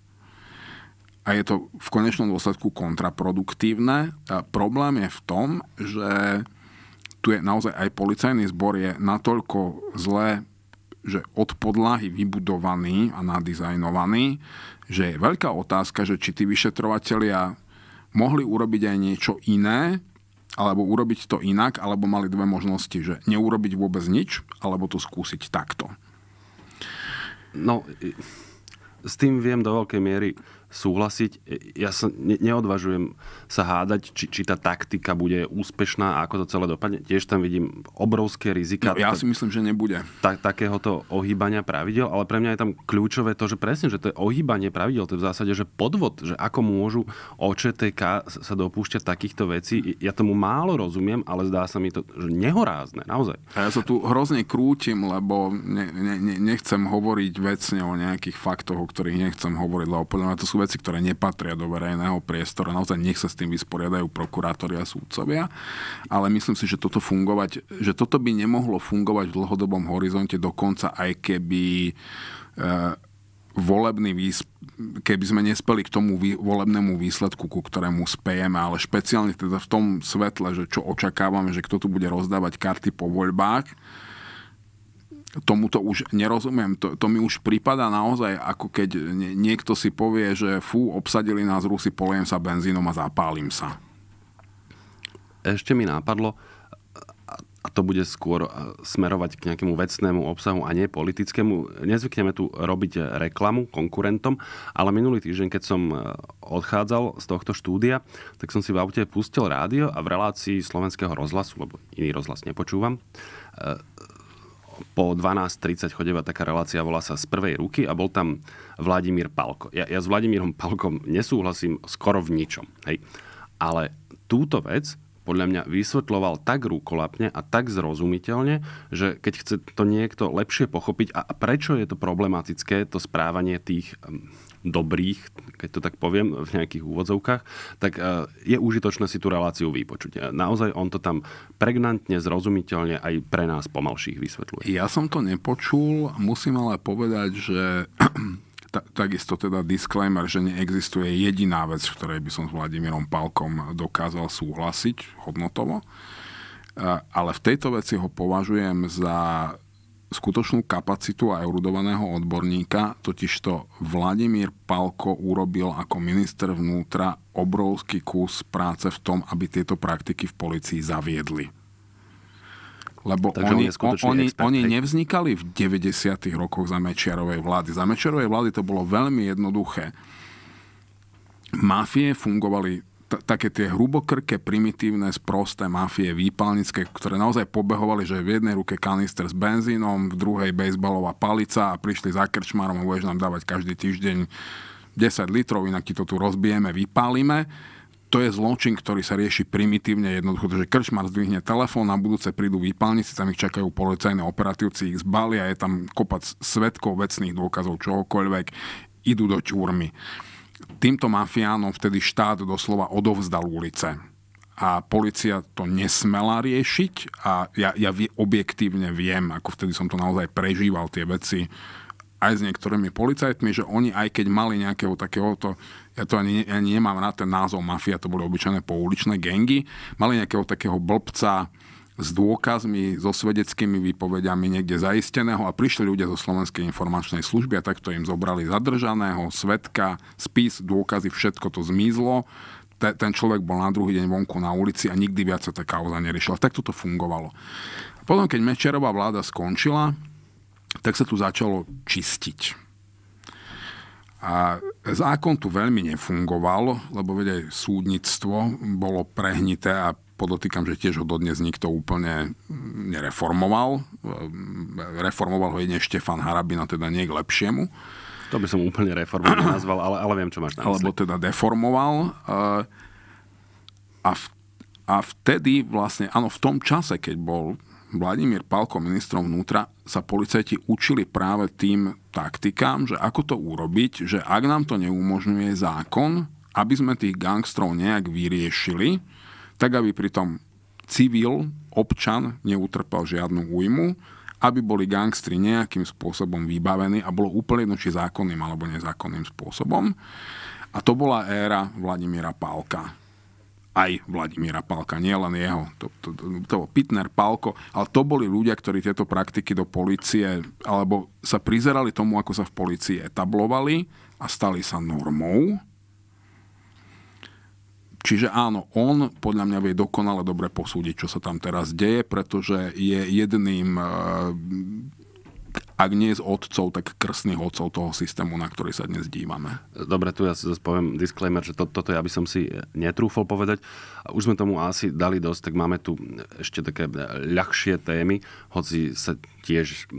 A je to v konečnom dôsledku kontraproduktívne. A problém je v tom, že tu je naozaj aj policajný zbor je natoľko zle že od podlahy vybudovaný a nadizajnovaný, že je veľká otázka, že či tí vyšetrovateľia mohli urobiť aj niečo iné, alebo urobiť to inak, alebo mali dve možnosti, že neurobiť vôbec nič, alebo to skúsiť takto. No, s tým viem do veľkej miery súhlasiť. Ja sa neodvažujem sa hádať, či, či tá taktika bude úspešná a ako to celé dopadne. Tiež tam vidím obrovské rizika. No, ja si myslím, že nebude. Ta, takéhoto ohýbania pravidel, ale pre mňa je tam kľúčové to, že presne, že to je ohýbanie pravidel, to je v zásade, že podvod, že ako môžu OČTK sa dopúšťať takýchto vecí. Ja tomu málo rozumiem, ale zdá sa mi to že nehorázne, naozaj. A ja sa tu hrozne krútim, lebo ne, ne, ne, nechcem hovoriť vecne o nejakých faktoch, o ktorých nechcem hovoriť, lebo podľa mňa to sú veci, ktoré nepatria do verejného priestoru. Naozaj nech sa s tým vysporiadajú prokurátori a súdcovia. Ale myslím si, že toto, fungovať, že toto by nemohlo fungovať v dlhodobom horizonte dokonca aj keby e, volebný výsp- keby sme nespeli k tomu vý... volebnému výsledku, ku ktorému spejeme, ale špeciálne teda v tom svetle, že čo očakávame, že kto tu bude rozdávať karty po voľbách, tomuto už nerozumiem. To, to mi už prípada naozaj, ako keď niekto si povie, že fú, obsadili nás Rusy, poliem sa benzínom a zapálim sa. Ešte mi nápadlo, a to bude skôr e, smerovať k nejakému vecnému obsahu a nie politickému. Nezvykneme tu robiť e, reklamu konkurentom, ale minulý týždeň, keď som e, odchádzal z tohto štúdia, tak som si v aute pustil rádio a v relácii slovenského rozhlasu, lebo iný rozhlas nepočúvam, po 12.30 chodeva taká relácia, volá sa z prvej ruky a bol tam Vladimír Palko. Ja, ja s Vladimírom Palkom nesúhlasím skoro v ničom. Hej. Ale túto vec podľa mňa vysvetľoval tak rúkolapne a tak zrozumiteľne, že keď chce to niekto lepšie pochopiť a prečo je to problematické, to správanie tých dobrých, keď to tak poviem, v nejakých úvodzovkách, tak e, je užitočné si tú reláciu vypočuť. E, naozaj on to tam pregnantne, zrozumiteľne aj pre nás pomalších vysvetľuje. Ja som to nepočul, musím ale povedať, že [clears throat] takisto teda disclaimer, že neexistuje jediná vec, v ktorej by som s Vladimírom Palkom dokázal súhlasiť hodnotovo. E, ale v tejto veci ho považujem za skutočnú kapacitu a erudovaného odborníka, totiž to Vladimír Palko urobil ako minister vnútra obrovský kus práce v tom, aby tieto praktiky v policii zaviedli. Lebo Takže oni, on oni, expert, oni nevznikali v 90. rokoch za Mečiarovej vlády. Za Mečiarovej vlády to bolo veľmi jednoduché. Mafie fungovali také tie hrubokrké, primitívne, sprosté mafie výpalnické, ktoré naozaj pobehovali, že v jednej ruke kanister s benzínom, v druhej bejsbalová palica a prišli za krčmárom a budeš nám dávať každý týždeň 10 litrov, inak ti to tu rozbijeme, vypálime to je zločin, ktorý sa rieši primitívne jednoducho, že krčmar zdvihne telefón, na budúce prídu výpalníci, tam ich čakajú policajné operatívci, ich zbali a je tam kopac svetkov, vecných dôkazov, čohokoľvek, idú do čúrmy. Týmto mafiánom vtedy štát doslova odovzdal ulice. A policia to nesmela riešiť a ja, ja objektívne viem, ako vtedy som to naozaj prežíval tie veci, aj s niektorými policajtmi, že oni aj keď mali nejakého takéhoto, ja to ani, ani nemám na ten názov mafia, to boli obyčajné pouličné gengy, mali nejakého takého blbca, s dôkazmi, so svedeckými výpovediami niekde zaisteného a prišli ľudia zo Slovenskej informačnej služby a takto im zobrali zadržaného, svetka, spis, dôkazy, všetko to zmizlo. Te, ten človek bol na druhý deň vonku na ulici a nikdy viac sa tá kauza neriešila. Takto to fungovalo. A potom, keď Mečerová vláda skončila, tak sa tu začalo čistiť. A zákon tu veľmi nefungoval, lebo veď súdnictvo bolo prehnité a Podotýkam, že tiež ho dodnes nikto úplne nereformoval. Reformoval ho jedine Štefan Harabina, teda nie k lepšiemu. To by som úplne reformoval nazval, ale, ale viem, čo máš na mysli. Alebo teda deformoval. A, v, a vtedy vlastne, áno, v tom čase, keď bol Vladimír Palko ministrom vnútra sa policajti učili práve tým taktikám, že ako to urobiť, že ak nám to neumožňuje zákon, aby sme tých gangstrov nejak vyriešili, tak aby pritom civil, občan neutrpel žiadnu újmu, aby boli gangstri nejakým spôsobom vybavení a bolo úplne jedno, či zákonným alebo nezákonným spôsobom. A to bola éra Vladimíra Pálka. Aj Vladimíra Pálka, nie len jeho. To, to, to, to Pitner, Pálko, ale to boli ľudia, ktorí tieto praktiky do policie, alebo sa prizerali tomu, ako sa v policii etablovali a stali sa normou Čiže áno, on podľa mňa vie dokonale dobre posúdiť, čo sa tam teraz deje, pretože je jedným, eh, ak nie z otcov, tak krsných otcov toho systému, na ktorý sa dnes dívame. Dobre, tu ja si zase poviem disclaimer, že to, toto ja by som si eh, netrúfol povedať. Už sme tomu asi dali dosť, tak máme tu eh, ešte také ľahšie témy, hoci sa tiež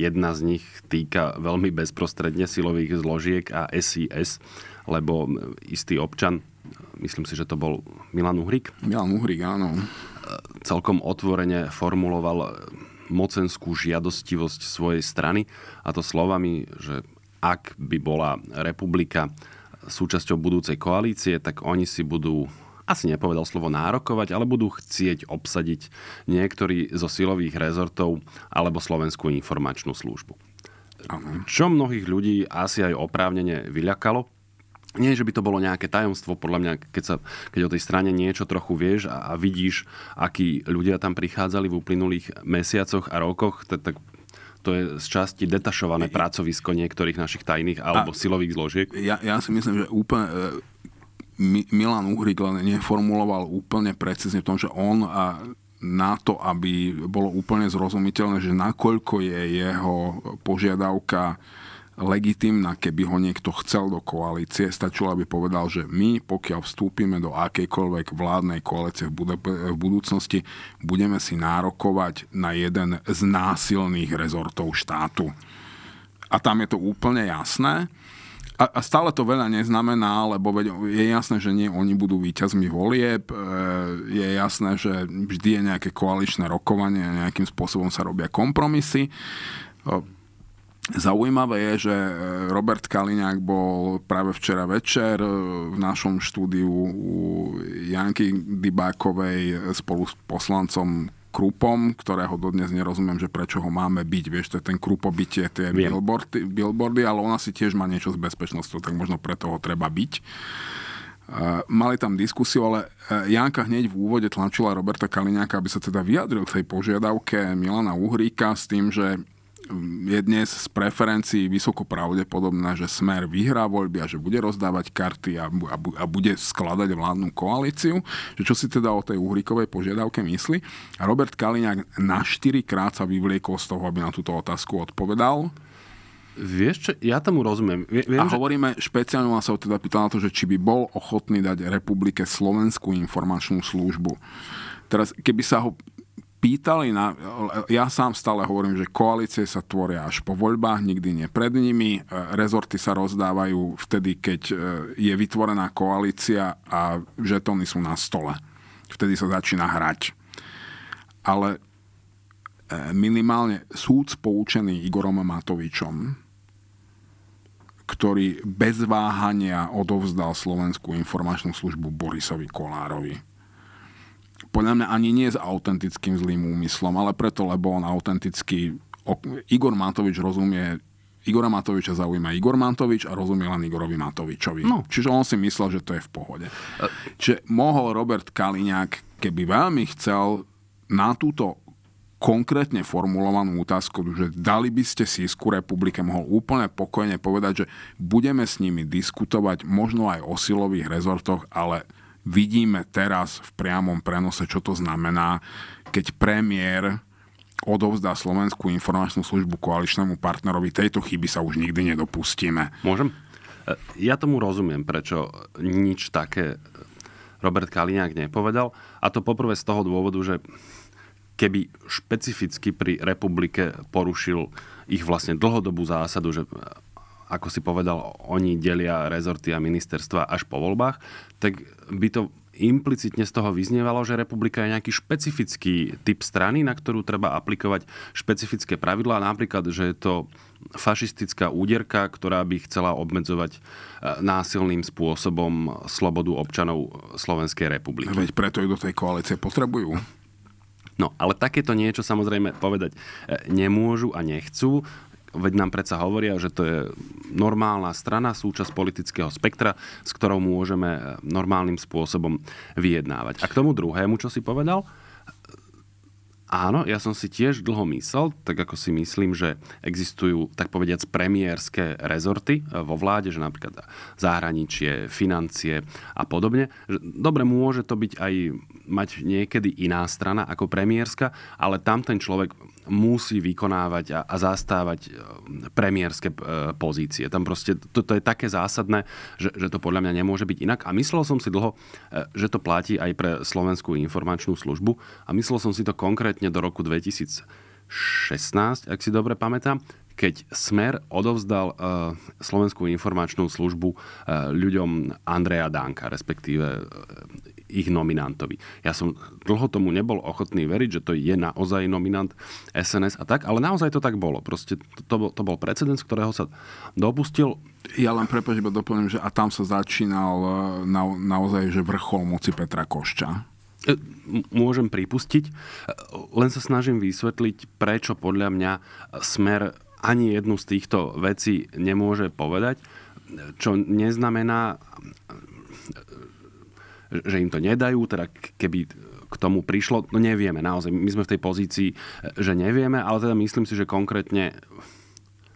jedna z nich týka veľmi bezprostredne silových zložiek a SIS, lebo istý občan myslím si, že to bol Milan Uhrik. Milan Uhrik, áno. E, celkom otvorene formuloval mocenskú žiadostivosť svojej strany a to slovami, že ak by bola republika súčasťou budúcej koalície, tak oni si budú asi nepovedal slovo nárokovať, ale budú chcieť obsadiť niektorý zo silových rezortov alebo Slovenskú informačnú službu. Aha. Čo mnohých ľudí asi aj oprávnene vyľakalo, nie, že by to bolo nejaké tajomstvo, podľa mňa, keď, sa, keď o tej strane niečo trochu vieš a, a vidíš, akí ľudia tam prichádzali v uplynulých mesiacoch a rokoch, tak to je z časti detašované pracovisko niektorých našich tajných alebo a, silových zložiek. Ja, ja si myslím, že úplne... E, Milan Uhrik len neformuloval úplne precízne v tom, že on a na to, aby bolo úplne zrozumiteľné, že nakoľko je jeho požiadavka legitimná, keby ho niekto chcel do koalície. Stačilo, aby povedal, že my, pokiaľ vstúpime do akejkoľvek vládnej koalície v, bude- v budúcnosti, budeme si nárokovať na jeden z násilných rezortov štátu. A tam je to úplne jasné. A, a stále to veľa neznamená, lebo je jasné, že nie oni budú výťazmi volieb, e, je jasné, že vždy je nejaké koaličné rokovanie, nejakým spôsobom sa robia kompromisy. E, Zaujímavé je, že e, Robert Kaliňák bol práve včera večer e, v našom štúdiu u Janky Dybákovej e, spolu s poslancom Krupom, ktorého dodnes nerozumiem, že prečo ho máme byť. Vieš, to je ten Krupo bytie, tie billboardy, billboardy, ale ona si tiež má niečo s bezpečnosťou, tak možno preto ho treba byť. mali tam diskusiu, ale Janka hneď v úvode tlačila Roberta Kaliňáka, aby sa teda vyjadril k tej požiadavke Milana Uhríka s tým, že je dnes z preferencií vysoko pravdepodobné, že Smer vyhrá voľby a že bude rozdávať karty a, a, a bude skladať vládnu koalíciu. Že čo si teda o tej uhrikovej požiadavke myslí? A Robert Kaliňák na 4 krát sa vyvliekol z toho, aby na túto otázku odpovedal. Vieš čo, ja tomu rozumiem. Viem, a hovoríme, špeciálne, špeciálne sa teda pýtala na to, že či by bol ochotný dať Republike Slovenskú informačnú službu. Teraz, keby sa ho pýtali na... Ja sám stále hovorím, že koalície sa tvoria až po voľbách, nikdy nie pred nimi. E, rezorty sa rozdávajú vtedy, keď e, je vytvorená koalícia a žetóny sú na stole. Vtedy sa začína hrať. Ale e, minimálne súd poučený Igorom Matovičom, ktorý bez váhania odovzdal Slovenskú informačnú službu Borisovi Kolárovi podľa mňa ani nie s autentickým zlým úmyslom, ale preto, lebo on autenticky... Igor Matovič rozumie Igora Matoviča zaujíma Igor Matovič a rozumie len Igorovi Matovičovi. No. Čiže on si myslel, že to je v pohode. Čiže mohol Robert Kaliňák, keby veľmi chcel, na túto konkrétne formulovanú otázku, že dali by ste si Sísku republike, mohol úplne pokojne povedať, že budeme s nimi diskutovať možno aj o silových rezortoch, ale vidíme teraz v priamom prenose, čo to znamená, keď premiér odovzdá Slovenskú informačnú službu koaličnému partnerovi, tejto chyby sa už nikdy nedopustíme. Môžem? E, ja tomu rozumiem, prečo nič také Robert Kaliňák nepovedal. A to poprvé z toho dôvodu, že keby špecificky pri republike porušil ich vlastne dlhodobú zásadu, že ako si povedal, oni delia rezorty a ministerstva až po voľbách, tak by to implicitne z toho vyznievalo, že republika je nejaký špecifický typ strany, na ktorú treba aplikovať špecifické pravidlá, napríklad, že je to fašistická úderka, ktorá by chcela obmedzovať e, násilným spôsobom slobodu občanov Slovenskej republiky. Veď preto ju do tej koalície potrebujú. No, ale takéto niečo samozrejme povedať e, nemôžu a nechcú veď nám predsa hovoria, že to je normálna strana, súčasť politického spektra, s ktorou môžeme eh, normálnym spôsobom vyjednávať. A k tomu druhému, čo si povedal, Áno, ja som si tiež dlho myslel, tak ako si myslím, že existujú, tak povediac, premiérske rezorty eh, vo vláde, že napríklad zahraničie, financie a podobne. Dobre, môže to byť aj mať niekedy iná strana ako premiérska, ale tam ten človek musí vykonávať a, a zastávať e, premiérske e, pozície. Tam proste to, to je také zásadné, že, že to podľa mňa nemôže byť inak. A myslel som si dlho, e, že to platí aj pre Slovenskú informačnú službu a myslel som si to konkrétne do roku 2016, ak si dobre pamätám, keď Smer odovzdal Slovenskú informačnú službu ľuďom Andreja Danka, respektíve ich nominantovi. Ja som dlho tomu nebol ochotný veriť, že to je naozaj nominant SNS a tak, ale naozaj to tak bolo. Proste to, to, bol, to bol precedens, ktorého sa dopustil ja len prepáč, iba doplním, že a tam sa začínal e, na, naozaj že vrchol moci Petra Košča. E, môžem pripustiť, e, len sa snažím vysvetliť, prečo podľa mňa smer ani jednu z týchto vecí nemôže povedať, čo neznamená, že im to nedajú, teda keby k tomu prišlo, no nevieme naozaj. My sme v tej pozícii, že nevieme, ale teda myslím si, že konkrétne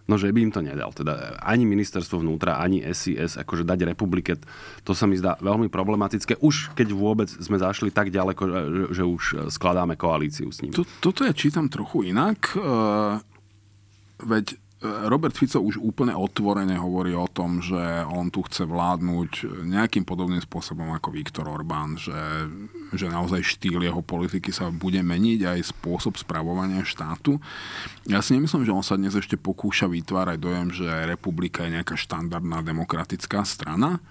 No, že by im to nedal. Teda ani ministerstvo vnútra, ani SIS, akože dať republike, to sa mi zdá veľmi problematické. Už keď vôbec sme zašli tak ďaleko, že už skladáme koalíciu s ním. To, toto ja čítam trochu inak. Eh, veď Robert Fico už úplne otvorene hovorí o tom, že on tu chce vládnuť nejakým podobným spôsobom ako Viktor Orbán, že, že naozaj štýl jeho politiky sa bude meniť aj spôsob spravovania štátu. Ja si nemyslím, že on sa dnes ešte pokúša vytvárať dojem, že republika je nejaká štandardná demokratická strana,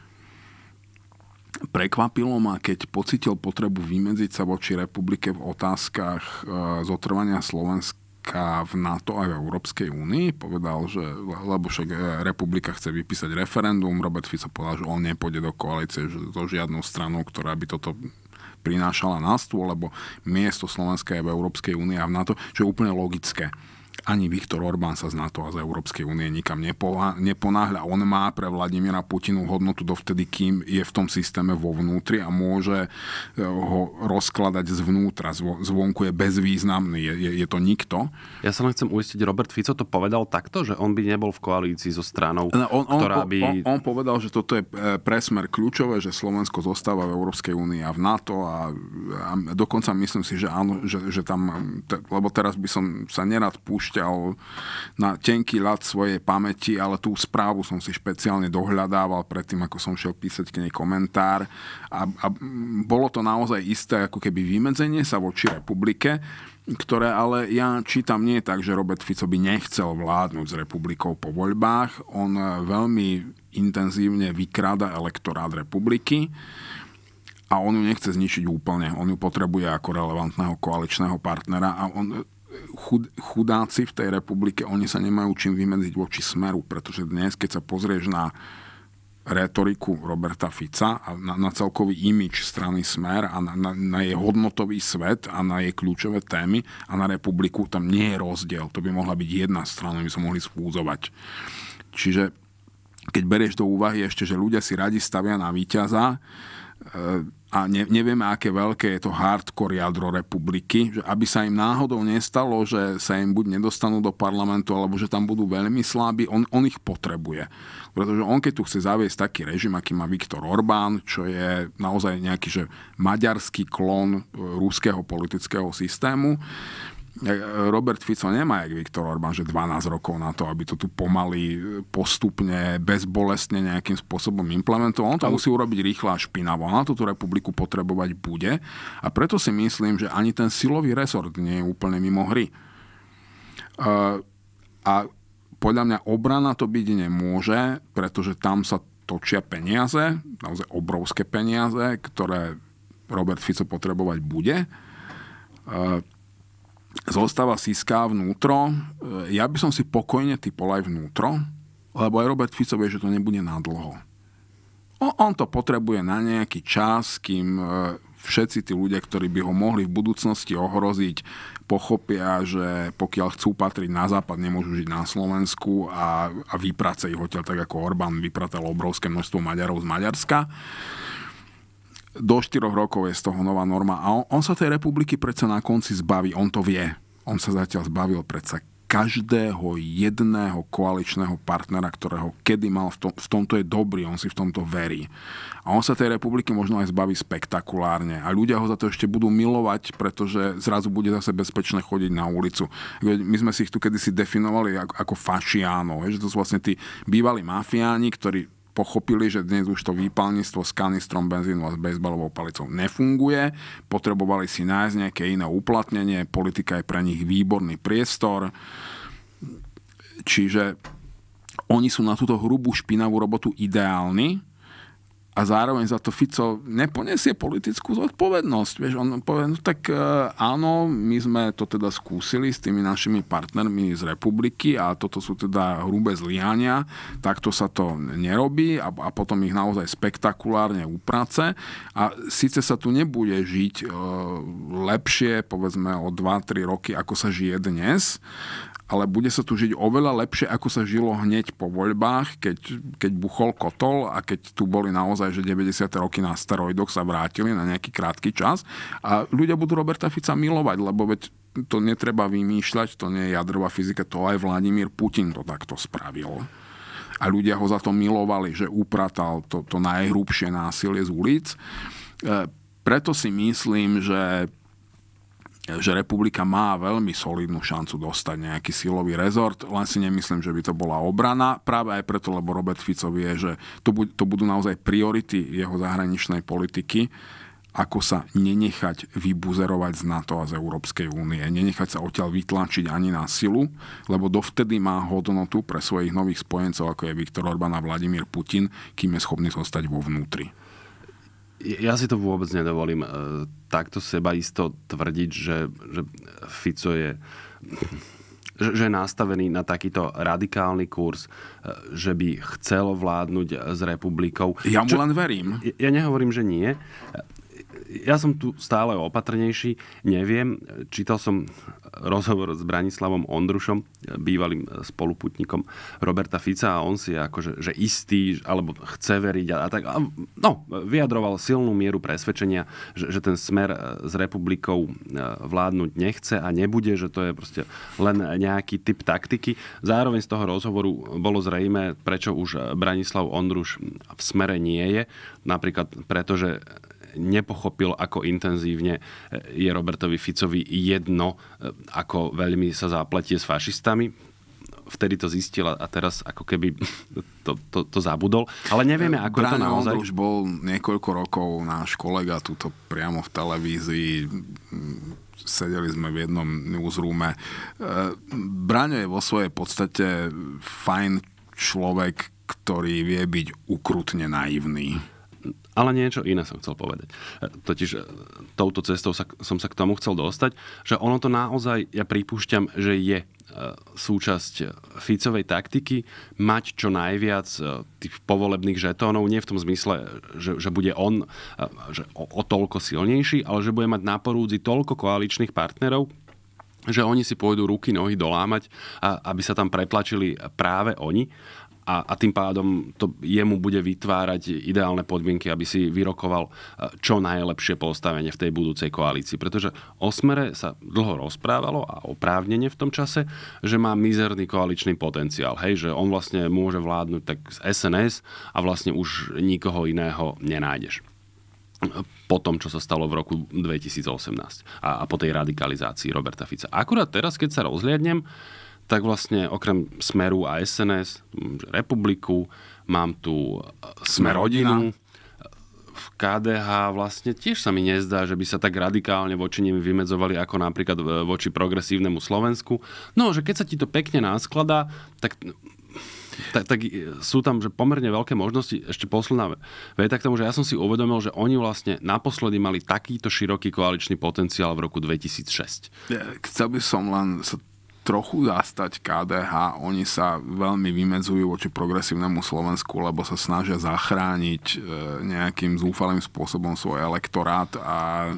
Prekvapilo ma, keď pocitil potrebu vymedziť sa voči republike v otázkach e, zotrvania Slovenska republika v NATO a v Európskej únii. Povedal, že, lebo však e, republika chce vypísať referendum, Robert Fico povedal, že on nepôjde do koalície že so žiadnou stranou, ktorá by toto prinášala na stôl, lebo miesto Slovenska je v Európskej únii a v NATO, čo je úplne logické ani Viktor Orbán sa z NATO a z Európskej únie nikam neponáhľa. On má pre Vladimira Putinu hodnotu dovtedy, kým je v tom systéme vo vnútri a môže e, ho rozkladať zvnútra. Zvonku je bezvýznamný, je, je, je to nikto. Ja sa len chcem uistiť, Robert Fico to povedal takto, že on by nebol v koalícii so stranou, no, on, on, ktorá by... On, on povedal, že toto je e, presmer kľúčové, že Slovensko zostáva v Európskej únii a v NATO a, a dokonca myslím si, že áno, že, že tam... Te, lebo teraz by som sa nerad púšťal púšťal na tenký ľad svojej pamäti, ale tú správu som si špeciálne dohľadával predtým, ako som šiel písať k nej komentár. A, a bolo to naozaj isté ako keby vymedzenie sa voči republike, ktoré ale ja čítam nie tak, že Robert Fico by nechcel vládnuť s republikou po voľbách. On veľmi intenzívne vykráda elektorát republiky a on ju nechce zničiť úplne. On ju potrebuje ako relevantného koaličného partnera a on chud, chudáci v tej republike, oni sa nemajú čím vymedziť voči smeru, pretože dnes, keď sa pozrieš na retoriku Roberta Fica a na, na celkový imič strany Smer a na, na, na jej hodnotový svet a na jej kľúčové témy a na republiku, tam nie je rozdiel. To by mohla byť jedna strana, by sa mohli spúzovať. Čiže keď berieš do úvahy ešte, že ľudia si radi stavia na víťaza, e, a ne, nevieme, aké veľké je to hardcore jadro republiky, že aby sa im náhodou nestalo, že sa im buď nedostanú do parlamentu, alebo že tam budú veľmi slabí, on, on ich potrebuje. Pretože on, keď tu chce zaviesť taký režim, aký má Viktor Orbán, čo je naozaj nejaký že maďarský klon e, ruského politického systému, E, Robert Fico nemá, jak Viktor Orbán, že 12 rokov na to, aby to tu pomaly, e, postupne, bezbolestne nejakým spôsobom implementoval. On to musí urobiť rýchlo a špinavo. On to tú republiku potrebovať bude. A preto si myslím, že ani ten silový resort nie je úplne mimo hry. E, a podľa mňa obrana to byť nemôže, pretože tam sa točia peniaze, naozaj obrovské peniaze, ktoré Robert Fico potrebovať bude zostáva Siska vnútro. E, ja by som si pokojne typol aj vnútro, lebo aj Robert Fico vie, že to nebude nadlho. On to potrebuje na nejaký čas, kým e, všetci tí ľudia, ktorí by ho mohli v budúcnosti ohroziť, pochopia, že pokiaľ chcú patriť na západ, nemôžu žiť na Slovensku a, a vypracej ich hotel, tak ako Orbán vypratal obrovské množstvo Maďarov z Maďarska do 4 rokov je z toho nová norma. A on, on sa tej republiky predsa na konci zbaví, on to vie. On sa zatiaľ zbavil predsa každého jedného koaličného partnera, ktorého kedy mal, v, tom, v tomto je dobrý, on si v tomto verí. A on sa tej republiky možno aj zbaví spektakulárne. A ľudia ho za to ešte budú milovať, pretože zrazu bude zase bezpečné chodiť na ulicu. My sme si ich tu kedysi definovali ako, ako fašiánov, že to sú vlastne tí bývalí mafiáni, ktorí pochopili, že dnes už to výpalníctvo s kanistrom benzínu a s bejsbalovou palicou nefunguje, potrebovali si nájsť nejaké iné uplatnenie, politika je pre nich výborný priestor, čiže oni sú na túto hrubú špinavú robotu ideálni, a zároveň za to Fico neponesie politickú zodpovednosť. Vieš, on povie, no tak e, áno, my sme to teda skúsili s tými našimi partnermi z republiky a toto sú teda hrubé zlyhania, takto sa to nerobí a, a potom ich naozaj spektakulárne uprace a síce sa tu nebude žiť e, lepšie, povedzme o 2-3 roky, ako sa žije dnes, ale bude sa tu žiť oveľa lepšie, ako sa žilo hneď po voľbách, keď, keď buchol kotol a keď tu boli naozaj naozaj, že 90. roky na steroidoch sa vrátili na nejaký krátky čas a ľudia budú Roberta Fica milovať, lebo veď to netreba vymýšľať, to nie je jadrová fyzika, to aj Vladimír Putin to takto spravil. A ľudia ho za to milovali, že upratal to, to najhrubšie násilie z ulic. E, preto si myslím, že že republika má veľmi solidnú šancu dostať nejaký silový rezort, len si nemyslím, že by to bola obrana, práve aj preto, lebo Robert Fico vie, že to, bu- to budú naozaj priority jeho zahraničnej politiky, ako sa nenechať vybuzerovať z NATO a z Európskej únie. Nenechať sa odtiaľ vytlačiť ani na silu, lebo dovtedy má hodnotu pre svojich nových spojencov, ako je Viktor Orbán a Vladimír Putin, kým je schopný zostať vo vnútri ja si to vôbec nedovolím takto e, takto sebaisto tvrdiť, že, že Fico je že je nastavený na takýto radikálny kurz, e, že by chcel vládnuť s republikou. Ja mu Čo, len verím. Ja nehovorím, že nie ja som tu stále opatrnejší, neviem. Čítal som rozhovor s Branislavom Ondrušom, bývalým spoluputníkom Roberta Fica a on si je akože že istý, alebo chce veriť a, a tak. A, no, vyjadroval silnú mieru presvedčenia, že, že ten smer e, s republikou e, vládnuť nechce a nebude, že to je proste len nejaký typ taktiky. Zároveň z toho rozhovoru bolo zrejme, prečo už Branislav Ondruš v smere nie je. Napríklad preto, že nepochopil, ako intenzívne eh, je Robertovi Ficovi jedno, eh, ako veľmi sa zápletie s fašistami vtedy to zistil a teraz ako keby [laughs] to, to, to zabudol. Ale nevieme, ako Braňo, je to naozaj. už bol niekoľko rokov náš kolega tuto priamo v televízii. Sedeli sme v jednom newsroome. Eh, Braňo je vo svojej podstate fajn človek, ktorý vie byť ukrutne naivný. Ale niečo iné som chcel povedať. E, totiž e, touto cestou sa, som sa k tomu chcel dostať, že ono to naozaj, ja pripúšťam, že je e, súčasť Ficovej taktiky mať čo najviac tých povolebných žetónov, nie v tom zmysle, že, že bude on že o, o toľko silnejší, ale že bude mať na porúdzi toľko koaličných partnerov, že oni si pôjdu ruky, nohy dolámať, a, aby sa tam pretlačili práve oni a, a tým pádom to jemu bude vytvárať ideálne podmienky, aby si vyrokoval e, čo najlepšie postavenie v tej budúcej koalícii. Pretože o smere sa dlho rozprávalo a oprávnene v tom čase, že má mizerný koaličný potenciál. Hej, že on vlastne môže vládnuť tak z SNS a vlastne už nikoho iného nenájdeš po tom, čo sa stalo v roku 2018 a, a po tej radikalizácii Roberta Fica. Akurát teraz, keď sa rozhliadnem, uh, tak vlastne okrem Smeru a SNS, Republiku, mám tu e, Sme rodinu, v KDH vlastne tiež sa mi nezdá, že by sa tak radikálne voči nim vymedzovali ako napríklad e, voči progresívnemu Slovensku. No, že keď sa ti to pekne náskladá, tak tak, tak e, sú tam že pomerne veľké možnosti. Ešte posledná veta k tomu, že ja som si uvedomil, že oni vlastne naposledy mali takýto široký koaličný potenciál v roku 2006. Ja, chcel by som len sa trochu zastať KDH. Oni sa veľmi vymedzujú voči progresívnemu Slovensku, lebo sa snažia zachrániť e, nejakým zúfalým spôsobom svoj elektorát a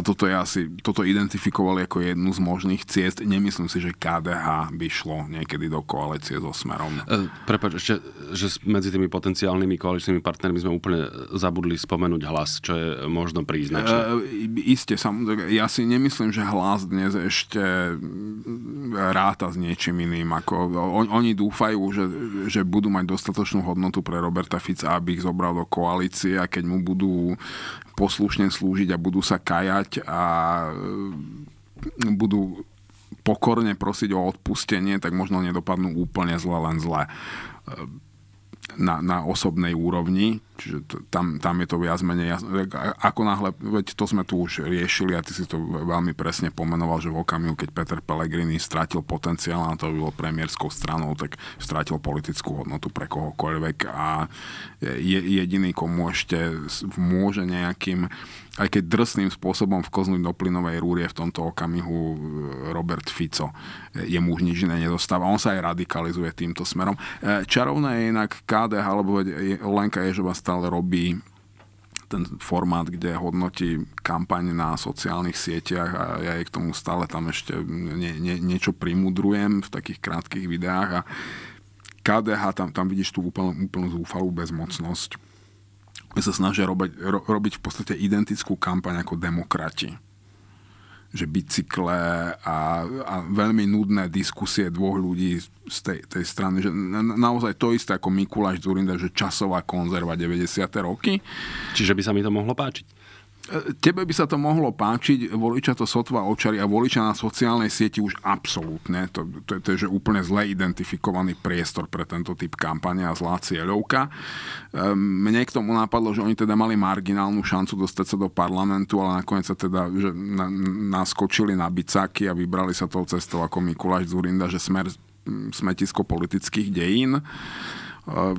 a toto je asi, toto identifikovali ako jednu z možných ciest. Nemyslím si, že KDH by šlo niekedy do koalície so Smerom. E, Prepač, ešte, že medzi tými potenciálnymi koaličnými partnermi sme úplne zabudli spomenúť hlas, čo je možno príznačné. E, iste, samozrejme. Ja si nemyslím, že hlas dnes ešte mm, ráta s niečím iným. Ako, on, oni dúfajú, že, že budú mať dostatočnú hodnotu pre Roberta Fica, aby ich zobral do koalície a keď mu budú poslušne slúžiť a budú sa kajať a e, budú pokorne prosiť o odpustenie, tak možno nedopadnú úplne zle, len zle e, na, na osobnej úrovni. Čiže tam, tam je to viac menej jasné. Ako náhle, veď to sme tu už riešili a ty si to veľmi presne pomenoval, že v okamihu, keď Peter Pellegrini stratil potenciál a to by bol premiérskou stranou, tak stratil politickú hodnotu pre kohokoľvek a je jediný, komu ešte môže nejakým aj keď drsným spôsobom vkoznúť do plynovej rúrie, v tomto okamihu e, Robert Fico. E, jemu už nič iné nedostáva. On sa aj radikalizuje týmto smerom. E, čarovné je inak KDH, alebo Lenka Ježová stále robí ten formát, kde hodnotí kampaň na sociálnych sieťach a ja jej k tomu stále tam ešte nie, nie, niečo primudrujem v takých krátkých videách a KDH, tam, tam vidíš tú úplnú, úplnú zúfalú bezmocnosť. My sa snažia robiť, ro, robiť v podstate identickú kampaň ako demokrati že bicykle a, a veľmi nudné diskusie dvoch ľudí z tej, tej strany, že na, naozaj to isté ako Mikuláš Zurinda, že časová konzerva 90. roky. Čiže by sa mi to mohlo páčiť. Tebe by sa to mohlo páčiť, voliča to sotva očari a voliča na sociálnej sieti už absolútne. To, to, to je že úplne zle identifikovaný priestor pre tento typ kampania a zlá cieľovka. Ehm, mne k tomu napadlo, že oni teda mali marginálnu šancu dostať sa do parlamentu, ale nakoniec sa teda že naskočili na bicáky a vybrali sa tou cestou ako Mikuláš Zurinda, že smer smetisko politických dejín ehm,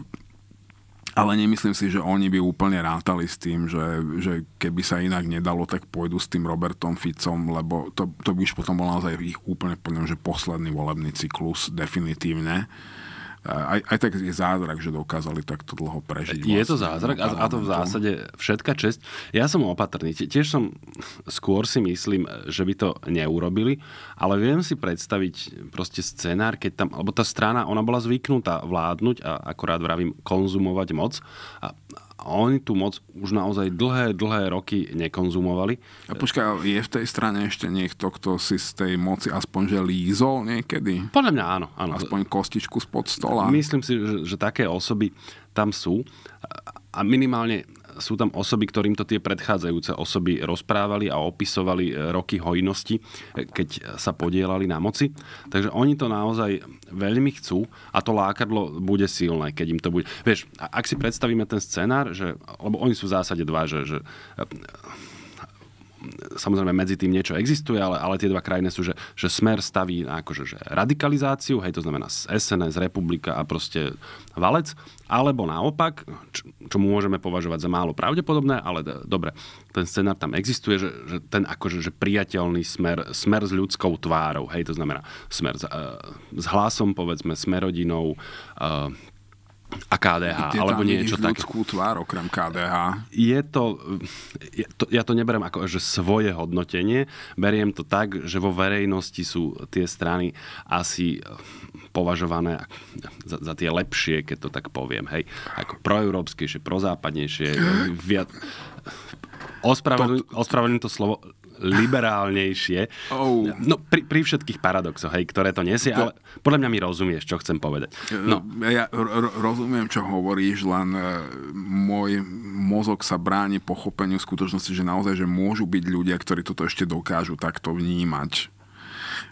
ale nemyslím si, že oni by úplne rátali s tým, že, že keby sa inak nedalo, tak pôjdu s tým Robertom Ficom, lebo to, to by už potom bol naozaj ich úplne plne, že posledný volebný cyklus definitívne. Uh, aj, aj tak je zázrak, že dokázali takto dlho prežiť. Je vlastne, to zázrak a, a to v zásade všetka čest. Ja som opatrný. Tiež som skôr si myslím, že by to neurobili, ale viem si predstaviť proste scenár, keď tam, alebo tá strana, ona bola zvyknutá vládnuť a akorát vravím konzumovať moc a a oni tú moc už naozaj dlhé, dlhé roky nekonzumovali. A počkaj, je v tej strane ešte niekto, kto si z tej moci aspoň že lízol niekedy? Podľa mňa áno. áno. Aspoň kostičku spod stola. Myslím si, že, že také osoby tam sú. A minimálne sú tam osoby, ktorým to tie predchádzajúce osoby rozprávali a opisovali e, roky hojnosti, e, keď sa podielali na moci. Takže oni to naozaj veľmi chcú a to lákadlo bude silné, keď im to bude... Vieš, ak si predstavíme ten scenár, že, lebo oni sú v zásade dva, že, že samozrejme medzi tým niečo existuje, ale, ale tie dva krajiny sú, že, že smer staví na akože, že radikalizáciu, hej, to znamená SNS, republika a proste valec, alebo naopak, čo, čo môžeme považovať za málo pravdepodobné, ale dobre, ten scenár tam existuje, že, že ten akože že priateľný smer, smer s ľudskou tvárou, hej, to znamená smer s, uh, s hlasom, povedzme, smerodinou, uh, e, a KDH, Kde alebo niečo také. ľudskú tvár okrem KDH? Je to, je to, ja to neberiem ako že svoje hodnotenie, beriem to tak, že vo verejnosti sú tie strany asi považované za, za tie lepšie, keď to tak poviem, hej. Ako proeurópskejšie, prozápadnejšie, viac... [laughs] Ospravedlňujem to slovo liberálnejšie. Oh. No, pri, pri všetkých paradoxoch, hej, ktoré to nesie, to... ale podľa mňa mi rozumieš, čo chcem povedať. No. Ja ro- rozumiem, čo hovoríš, len e, môj mozog sa bráni pochopeniu skutočnosti, že naozaj, že môžu byť ľudia, ktorí toto ešte dokážu takto vnímať.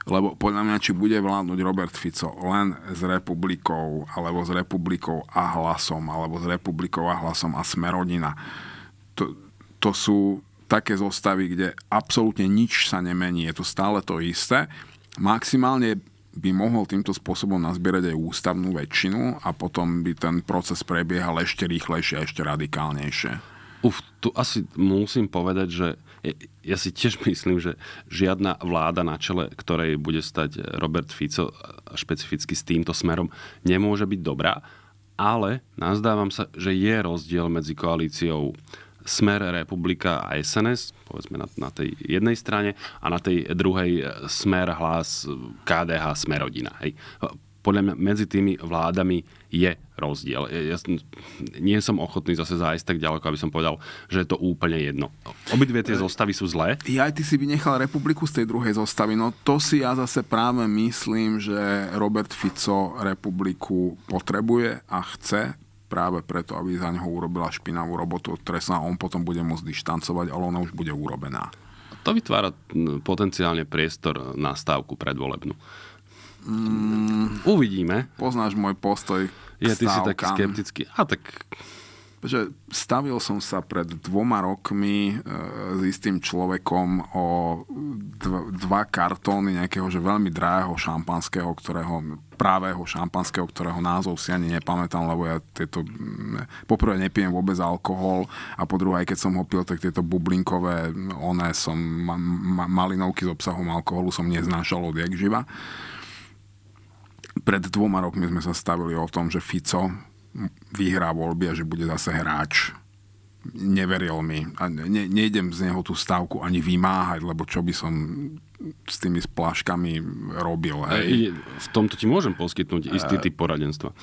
Lebo podľa mňa, či bude vládnuť Robert Fico len s republikou, alebo s republikou a hlasom, alebo s republikou a hlasom a smerodina, to, to sú také zostavy, kde absolútne nič sa nemení, je to stále to isté. Maximálne by mohol týmto spôsobom nazbierať aj ústavnú väčšinu a potom by ten proces prebiehal ešte rýchlejšie a ešte radikálnejšie. Uf, tu asi musím povedať, že ja si tiež [laughs] myslím, že žiadna vláda na čele, ktorej bude stať Robert Fico špecificky s týmto smerom, nemôže byť dobrá, ale nazdávam sa, že je rozdiel medzi koalíciou Smer, Republika a SNS, povedzme na, na tej jednej strane a na tej druhej Smer, Hlas, KDH, Smerodina. Hej. Podľa mňa medzi tými vládami je rozdiel. Ja, ja nie som ochotný zase zájsť tak ďaleko, aby som povedal, že je to úplne jedno. Obidve tie e, zostavy sú zlé. Ja aj ty si vynechal republiku z tej druhej zostavy. No to si ja zase práve myslím, že Robert Fico republiku potrebuje a chce práve preto, aby za neho urobila špinavú robotu od on potom bude môcť dištancovať, ale ona už bude urobená. To vytvára potenciálne priestor na stávku predvolebnú. Mm, Uvidíme. Poznáš môj postoj k Je, ty stávkam. si taký skeptický. A tak že stavil som sa pred dvoma rokmi e, s istým človekom o dv- dva kartóny nejakého že veľmi drahého šampanského, ktorého právého šampanského, ktorého názov si ani nepamätám, lebo ja tieto, poprvé nepijem vôbec alkohol a po druhé, aj keď som ho pil, tak tieto bublinkové, oné som, ma, ma, malinovky s obsahom alkoholu som neznášal odjak živa. Pred dvoma rokmi sme sa stavili o tom, že Fico vyhrá voľby a že bude zase hráč. Neveril mi. A ne, nejdem z neho tú stavku ani vymáhať, lebo čo by som s tými spláškami robil. Hej. V tomto ti môžem poskytnúť istý typ poradenstva.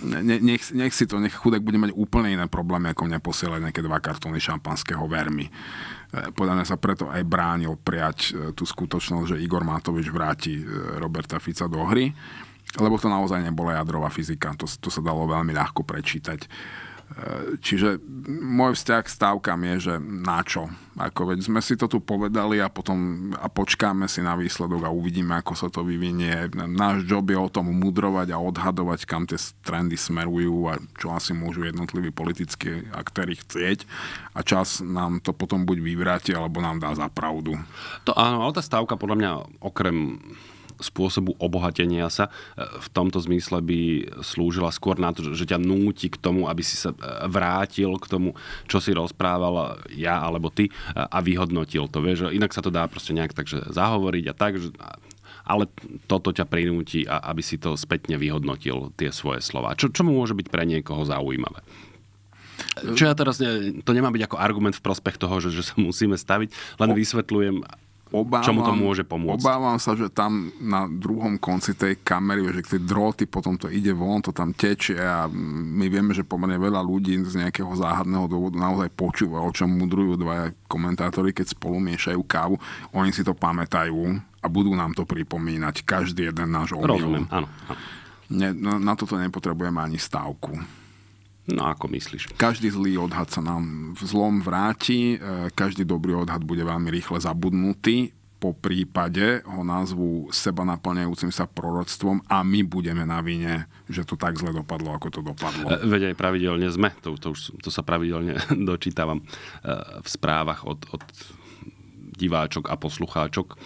Ne, nech, nech si to, nech chudák bude mať úplne iné problémy, ako mňa posielať nejaké dva kartóny šampanského vermi. E, podľa mňa sa preto aj bránil prijať e, tú skutočnosť, že Igor Matovič vráti e, Roberta Fica do hry lebo to naozaj nebola jadrová fyzika, to, to sa dalo veľmi ľahko prečítať. E, čiže môj vzťah k stávkam je, že na čo. Ako veď sme si to tu povedali a potom a počkáme si na výsledok a uvidíme, ako sa to vyvinie. Náš job je o tom mudrovať a odhadovať, kam tie trendy smerujú a čo asi môžu jednotliví politickí aktéry chcieť. A čas nám to potom buď vyvráti, alebo nám dá za pravdu. To áno, ale tá stávka podľa mňa okrem spôsobu obohatenia sa e, v tomto zmysle by slúžila skôr na to, že ťa núti k tomu, aby si sa e, vrátil k tomu, čo si rozprával ja alebo ty e, a vyhodnotil to. Vieš? Inak sa to dá proste nejak že zahovoriť a tak, že ale toto ťa prinúti, aby si to spätne vyhodnotil, tie svoje slova. Čo, čo môže byť pre niekoho zaujímavé? Čo ja teraz, ne, to nemá byť ako argument v prospech toho, že, že sa musíme staviť, len no. vysvetľujem, Obávam, čo mu to môže pomôcť. Obávam sa, že tam na druhom konci tej kamery, že tie droty, potom to ide von, to tam tečie a my vieme, že pomerne veľa ľudí z nejakého záhadného dôvodu naozaj počúva, o čom mudrujú dvaja komentátori, keď spolu miešajú kávu. Oni si to pamätajú a budú nám to pripomínať. Každý jeden náš omyl. Rozumiem, áno. áno. Ne, na, no, na toto nepotrebujeme ani stávku. No ako myslíš? Každý zlý odhad sa nám v zlom vráti, e, každý dobrý odhad bude veľmi rýchle zabudnutý, po prípade ho nazvu seba naplňajúcim sa proroctvom a my budeme na vine, že to tak zle dopadlo, ako to dopadlo. E, veď aj pravidelne sme, to, to, už, to sa pravidelne [laughs] dočítavam e, v správach od, od diváčok a poslucháčok,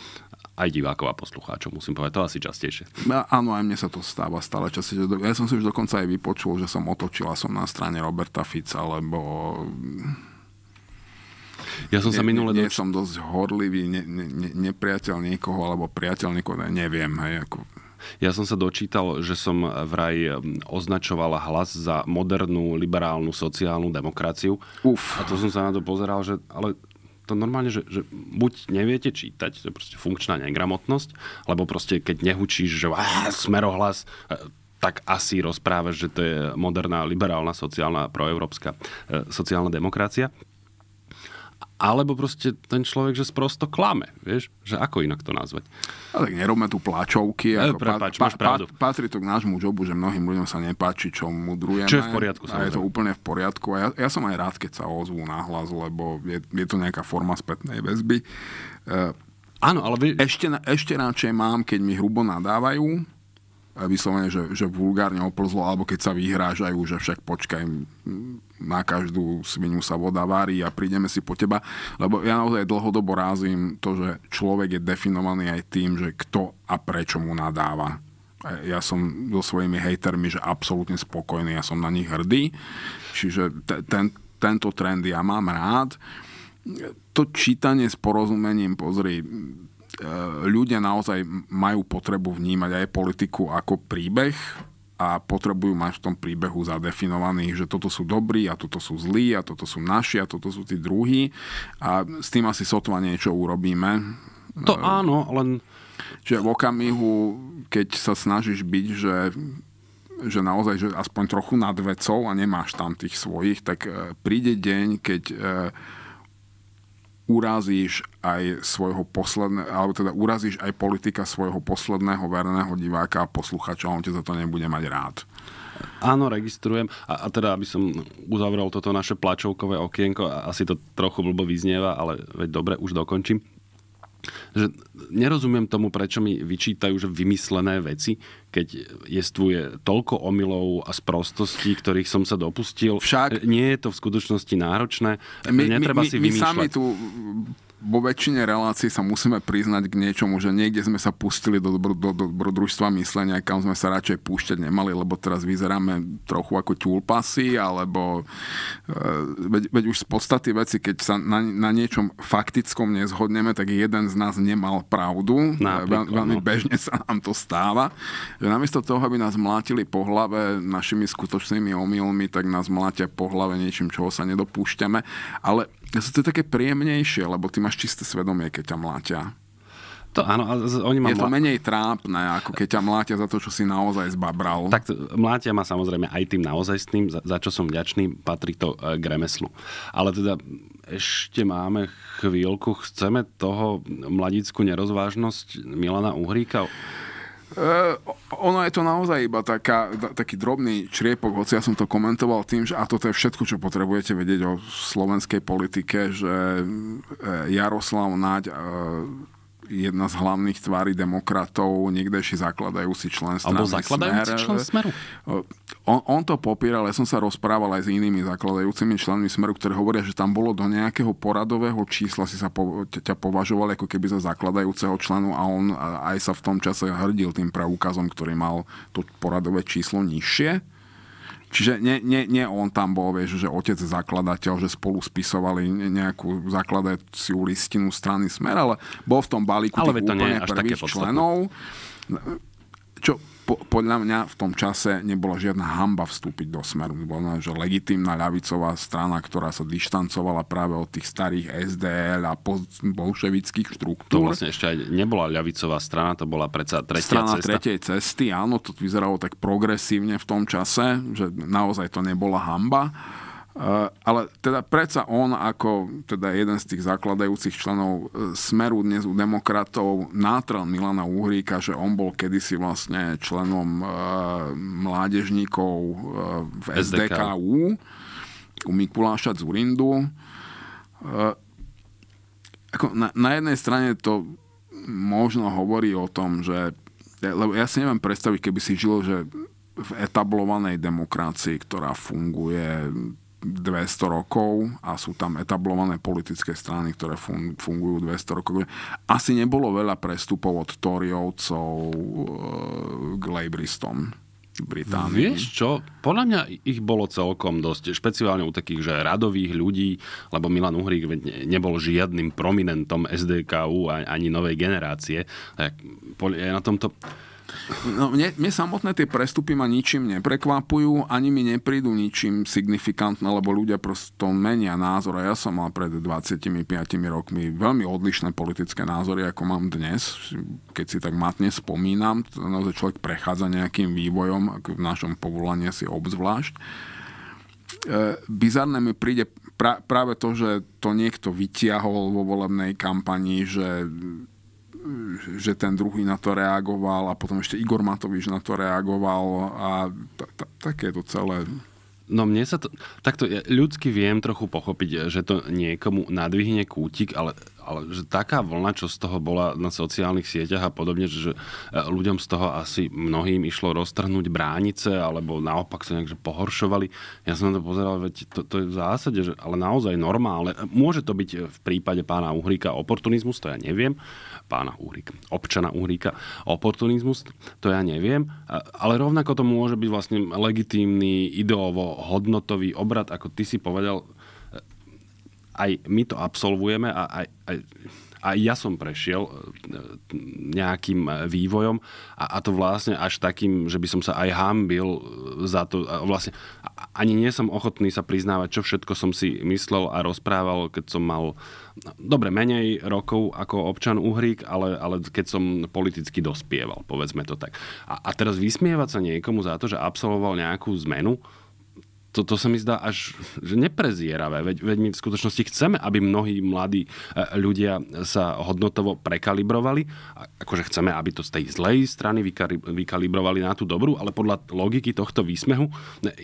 aj divákov a poslucháčov, musím povedať, to asi častejšie. Ja, áno, aj mne sa to stáva stále častejšie. Ja som si už dokonca aj vypočul, že som otočila som na strane Roberta Fica, lebo ja som sa minule... Nie, nie som dosť horlivý, ne, ne, ne, nepriateľ niekoho, alebo priateľ niekoho, neviem. Hej, ako... Ja som sa dočítal, že som vraj označoval hlas za modernú, liberálnu, sociálnu demokraciu. Uf. A to som sa na to pozeral, že ale to normálne, že, že buď neviete čítať, to je proste funkčná negramotnosť, lebo proste keď nehučíš, že á, smerohlas, e, tak asi rozprávaš, že to je moderná liberálna sociálna proeurópska e, sociálna demokracia alebo proste ten človek, že sprosto klame, vieš, že ako inak to nazvať. A no tak nerobme tu pláčovky. E, ako prepáč, pa, máš pa, pa, patrí to k nášmu jobu, že mnohým ľuďom sa nepáči, čo mudrujeme. Čo je v poriadku. A je to úplne v poriadku. A ja, ja som aj rád, keď sa ozvú nahlas, lebo je, je to nejaká forma spätnej väzby. E, Áno, ale... Vy... Ešte, ešte radšej mám, keď mi hrubo nadávajú, vyslovene, že, že vulgárne oplzlo, alebo keď sa vyhrážajú, že však počkaj, na každú svinu sa voda varí a prídeme si po teba. Lebo ja naozaj dlhodobo rázim to, že človek je definovaný aj tým, že kto a prečo mu nadáva. Ja som so svojimi hejtermi, že absolútne spokojný, ja som na nich hrdý. Čiže ten, tento trend ja mám rád. To čítanie s porozumením, pozri, E, ľudia naozaj majú potrebu vnímať aj politiku ako príbeh a potrebujú mať v tom príbehu zadefinovaných, že toto sú dobrí a toto sú zlí a toto sú naši a toto sú tí druhí a s tým asi sotva niečo urobíme. To e, áno, len... Čiže v okamihu, keď sa snažíš byť, že že naozaj, že aspoň trochu nad vecou a nemáš tam tých svojich, tak e, príde deň, keď urazíš aj svojho posledného, alebo teda urazíš aj politika svojho posledného verného diváka a posluchača, on ti za to nebude mať rád. Áno, registrujem. A, a teda, aby som uzavrel toto naše plačovkové okienko, asi to trochu blbo vyznieva, ale veď dobre, už dokončím že nerozumiem tomu, prečo mi vyčítajú, že vymyslené veci, keď jestvuje toľko omylov a sprostostí, ktorých som sa dopustil. Však nie je to v skutočnosti náročné. My, Netreba my, my, si vymýšľať. My sami tu vo väčšine relácií sa musíme priznať k niečomu, že niekde sme sa pustili do, dobro, do, do dobrodružstva myslenia, kam sme sa radšej púšťať nemali, lebo teraz vyzeráme trochu ako tulpasy, alebo e, veď, veď už z podstaty veci, keď sa na, na niečom faktickom nezhodneme, tak jeden z nás nemal pravdu. Napríklad, veľmi no. bežne sa nám to stáva. Že namiesto toho, aby nás mlátili po hlave našimi skutočnými omylmi, tak nás mlátia po hlave niečím, čoho sa nedopúšťame. Ale to je také príjemnejšie, lebo ty máš čisté svedomie, keď ťa mláťa. To áno, oni ma Je to mla... menej trápne, ako keď ťa mláťa za to, čo si naozaj zbabral. Tak mláťa ma samozrejme aj tým naozajstným, za, za čo som vďačný, patrí to e, k remeslu. Ale teda ešte máme chvíľku, chceme toho mladickú nerozvážnosť Milana Uhríka Eh, ono je to naozaj iba taká, taký drobný čriepok, hoci ja som to komentoval tým, že a toto je všetko, čo potrebujete vedieť o slovenskej politike, že eh, Jaroslav Naď eh, jedna z hlavných tvári demokratov, niekdejší zakladajú si člen strany Alebo zakladajú smer. si člen e, smeru. On, on to popíral, ja som sa rozprával aj s inými zakladajúcimi členmi smeru, ktorí hovoria, že tam bolo do nejakého poradového čísla si sa po, ťa považoval ako keby za zakladajúceho členu a on aj sa v tom čase hrdil tým preukazom, ktorý mal to poradové číslo nižšie. Čiže nie, nie, nie on tam bol, vieš, že otec zakladateľ, že spolu spisovali nejakú zakladaciu listinu strany Smer, ale bol v tom balíku ale tých to úplne prvých členov. Čo po, podľa mňa v tom čase nebola žiadna hamba vstúpiť do Smeru. Bola že legitímna ľavicová strana, ktorá sa dištancovala práve od tých starých SDL a bolševických štruktúr. To vlastne ešte aj nebola ľavicová strana, to bola predsa tretia strana cesta. tretej cesty, áno, to vyzeralo tak progresívne v tom čase, že naozaj to nebola hamba Eh, ale teda predsa on ako teda jeden z tých zakladajúcich členov eh, Smeru dnes u demokratov nátral Milana Uhríka, že on bol kedysi vlastne členom eh, mládežníkov v SDKU u Mikuláša Zurindu. Ako na, na jednej strane to možno hovorí o tom, že lebo ja si neviem predstaviť, keby si žil, že v etablovanej demokracii, ktorá funguje 200 rokov a sú tam etablované politické strany, ktoré fun- fungujú 200 rokov. Asi nebolo veľa prestupov od Toriovcov eh, k Labouristom. Británii. Vieš čo, podľa mňa ich bolo celkom dosť, špeciálne u takých, že radových ľudí, lebo Milan Uhrík nebol žiadnym prominentom SDKU ani novej generácie. Ja na tomto No, mne, mne samotné tie prestupy ma ničím neprekvapujú, ani mi neprídu ničím signifikantné, lebo ľudia prosto menia názor. A ja som mal pred 25 rokmi veľmi odlišné politické názory, ako mám dnes. Keď si tak matne spomínam, naozaj človek prechádza nejakým vývojom, ako v našom povolaní si obzvlášť. E, bizarné mi príde pra, práve to, že to niekto vytiahol vo volebnej kampanii, že že ten druhý na to reagoval a potom ešte Igor Matovič na to reagoval a také to celé. No mne sa to... Takto ja ľudsky viem trochu pochopiť, že to niekomu nadvihne kútik, ale, ale že taká vlna, čo z toho bola na sociálnych sieťach a podobne, že e, ľuďom z toho asi mnohým išlo roztrhnúť bránice alebo naopak sa nejak pohoršovali. Ja som na to pozeral, veď to, to je v zásade, že, ale naozaj normálne. Môže to byť v prípade pána Uhríka oportunizmus, to ja neviem, pána Uhríka, občana Uhríka. Oportunizmus, to ja neviem, ale rovnako to môže byť vlastne legitímny ideovo hodnotový obrad, ako ty si povedal, e, aj my to absolvujeme a aj, aj a ja som prešiel eh, nejakým eh, vývojom a, a to vlastne až takým, že by som sa aj hambil eh, za to. A vlastne ani nie som ochotný sa priznávať, čo všetko som si myslel a rozprával, keď som mal dobre menej rokov ako občan Uhrík, ale, ale keď som politicky dospieval, povedzme to tak. A, a teraz vysmievať sa niekomu za to, že absolvoval nejakú zmenu, to, to sa mi zdá až že neprezieravé. Veď, veď my v skutočnosti chceme, aby mnohí mladí e, ľudia sa hodnotovo prekalibrovali. Akože chceme, aby to z tej zlej strany vykalibrovali na tú dobrú, ale podľa logiky tohto výsmehu e,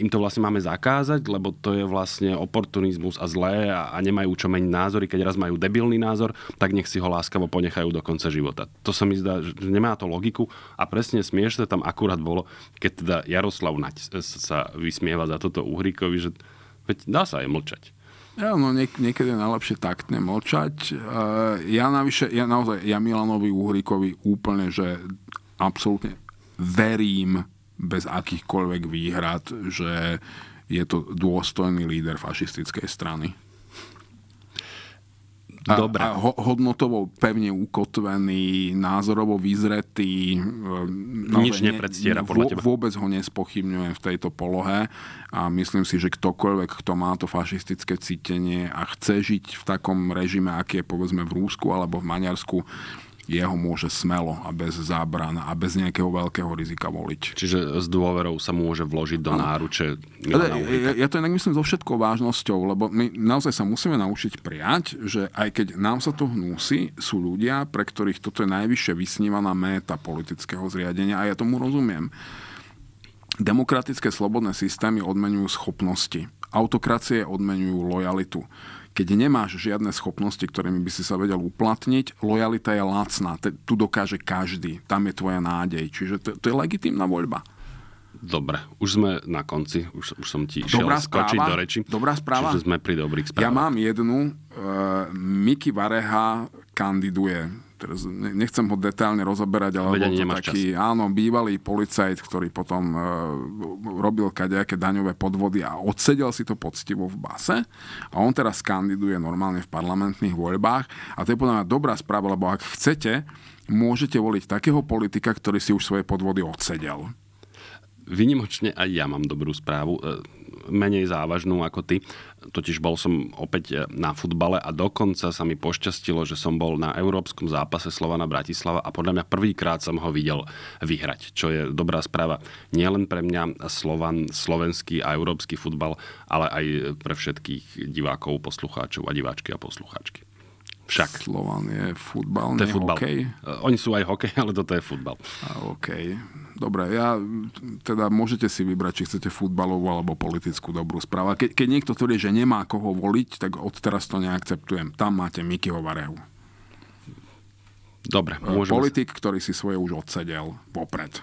im to vlastne máme zakázať, lebo to je vlastne oportunizmus a zlé a, a nemajú čo meniť názory. Keď raz majú debilný názor, tak nech si ho láskavo ponechajú do konca života. To sa mi zdá, že nemá to logiku a presne smiešne tam akurát bolo, keď teda Jaroslav Nať sa vysmieva za toto Uhríkovi, že veď dá sa aj mlčať. Ja, no niek- niekedy je najlepšie taktne mlčať. Uh, ja navyše, ja naozaj, ja Milanovi Uhrikovi úplne, že absolútne verím bez akýchkoľvek výhrad, že je to dôstojný líder fašistickej strany a, Dobrá. a ho, hodnotovo pevne ukotvený, názorovo vyzretý. No, Nič ne, nepredstiera podľa teba. Vôbec ho nespochybňujem v tejto polohe a myslím si, že ktokoľvek, kto má to fašistické cítenie a chce žiť v takom režime, aký je povedzme v Rúsku alebo v Maďarsku, jeho môže smelo a bez zábran a bez nejakého veľkého rizika voliť. Čiže s dôverou sa môže vložiť do náruče. Ja, ja, ja to inak myslím so všetkou vážnosťou, lebo my naozaj sa musíme naučiť prijať, že aj keď nám sa to hnúsi, sú ľudia, pre ktorých toto je najvyššie vysnívaná méta politického zriadenia a ja tomu rozumiem. Demokratické slobodné systémy odmenujú schopnosti. Autokracie odmenujú lojalitu keď nemáš žiadne schopnosti, ktorými by si sa vedel uplatniť, lojalita je lacná. Te, tu dokáže každý. Tam je tvoja nádej. Čiže to, to je legitimná voľba. Dobre, už sme na konci, už, už som ti išiel dobrá skočiť do reči. Dobrá správa. Čiže sme pri dobrých správach. Ja mám jednu. E, eh, Miki Vareha kandiduje teraz nechcem ho detailne rozoberať, ale bol to taký, čas. áno, bývalý policajt, ktorý potom e, robil kadejaké daňové podvody a odsedel si to poctivo v base a on teraz kandiduje normálne v parlamentných voľbách a to je podľa mňa dobrá správa, lebo ak chcete, môžete voliť takého politika, ktorý si už svoje podvody odsedel Vynimočne aj ja mám dobrú správu, e, menej závažnú ako ty. Totiž bol som opäť e, na futbale a dokonca sa mi pošťastilo, že som bol na európskom zápase Slovana Bratislava a podľa mňa prvýkrát som ho videl vyhrať, čo je dobrá správa nielen pre mňa Slovan, slovenský a európsky futbal, ale aj pre všetkých divákov, poslucháčov a diváčky a poslucháčky. Však. Slovan je futbal, nie je futbal. hokej? E, oni sú aj hokej, [laughs] ale toto je futbal. A, okay. Dobre, ja, teda môžete si vybrať, či chcete futbalovú alebo politickú dobrú správu. Ke, keď niekto tvrdí, že nemá koho voliť, tak odteraz to neakceptujem. Tam máte Mikyho Varehu. Dobre, e, môžem... Politik, ktorý si svoje už odsedel vopred.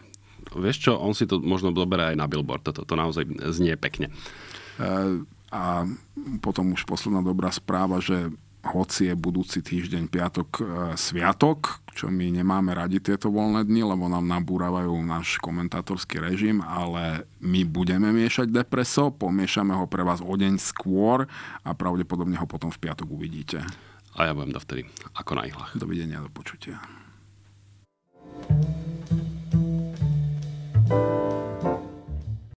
Vieš čo, on si to možno doberá aj na billboard. Toto to naozaj znie pekne. E, a potom už posledná dobrá správa, že hoci je budúci týždeň piatok e, sviatok, čo my nemáme radi tieto voľné dni, lebo nám nabúravajú náš komentátorský režim, ale my budeme miešať depreso, pomiešame ho pre vás o deň skôr a pravdepodobne ho potom v piatok uvidíte. A ja budem dovtedy, ako na ihlách. Dovidenia, do počutia. thank you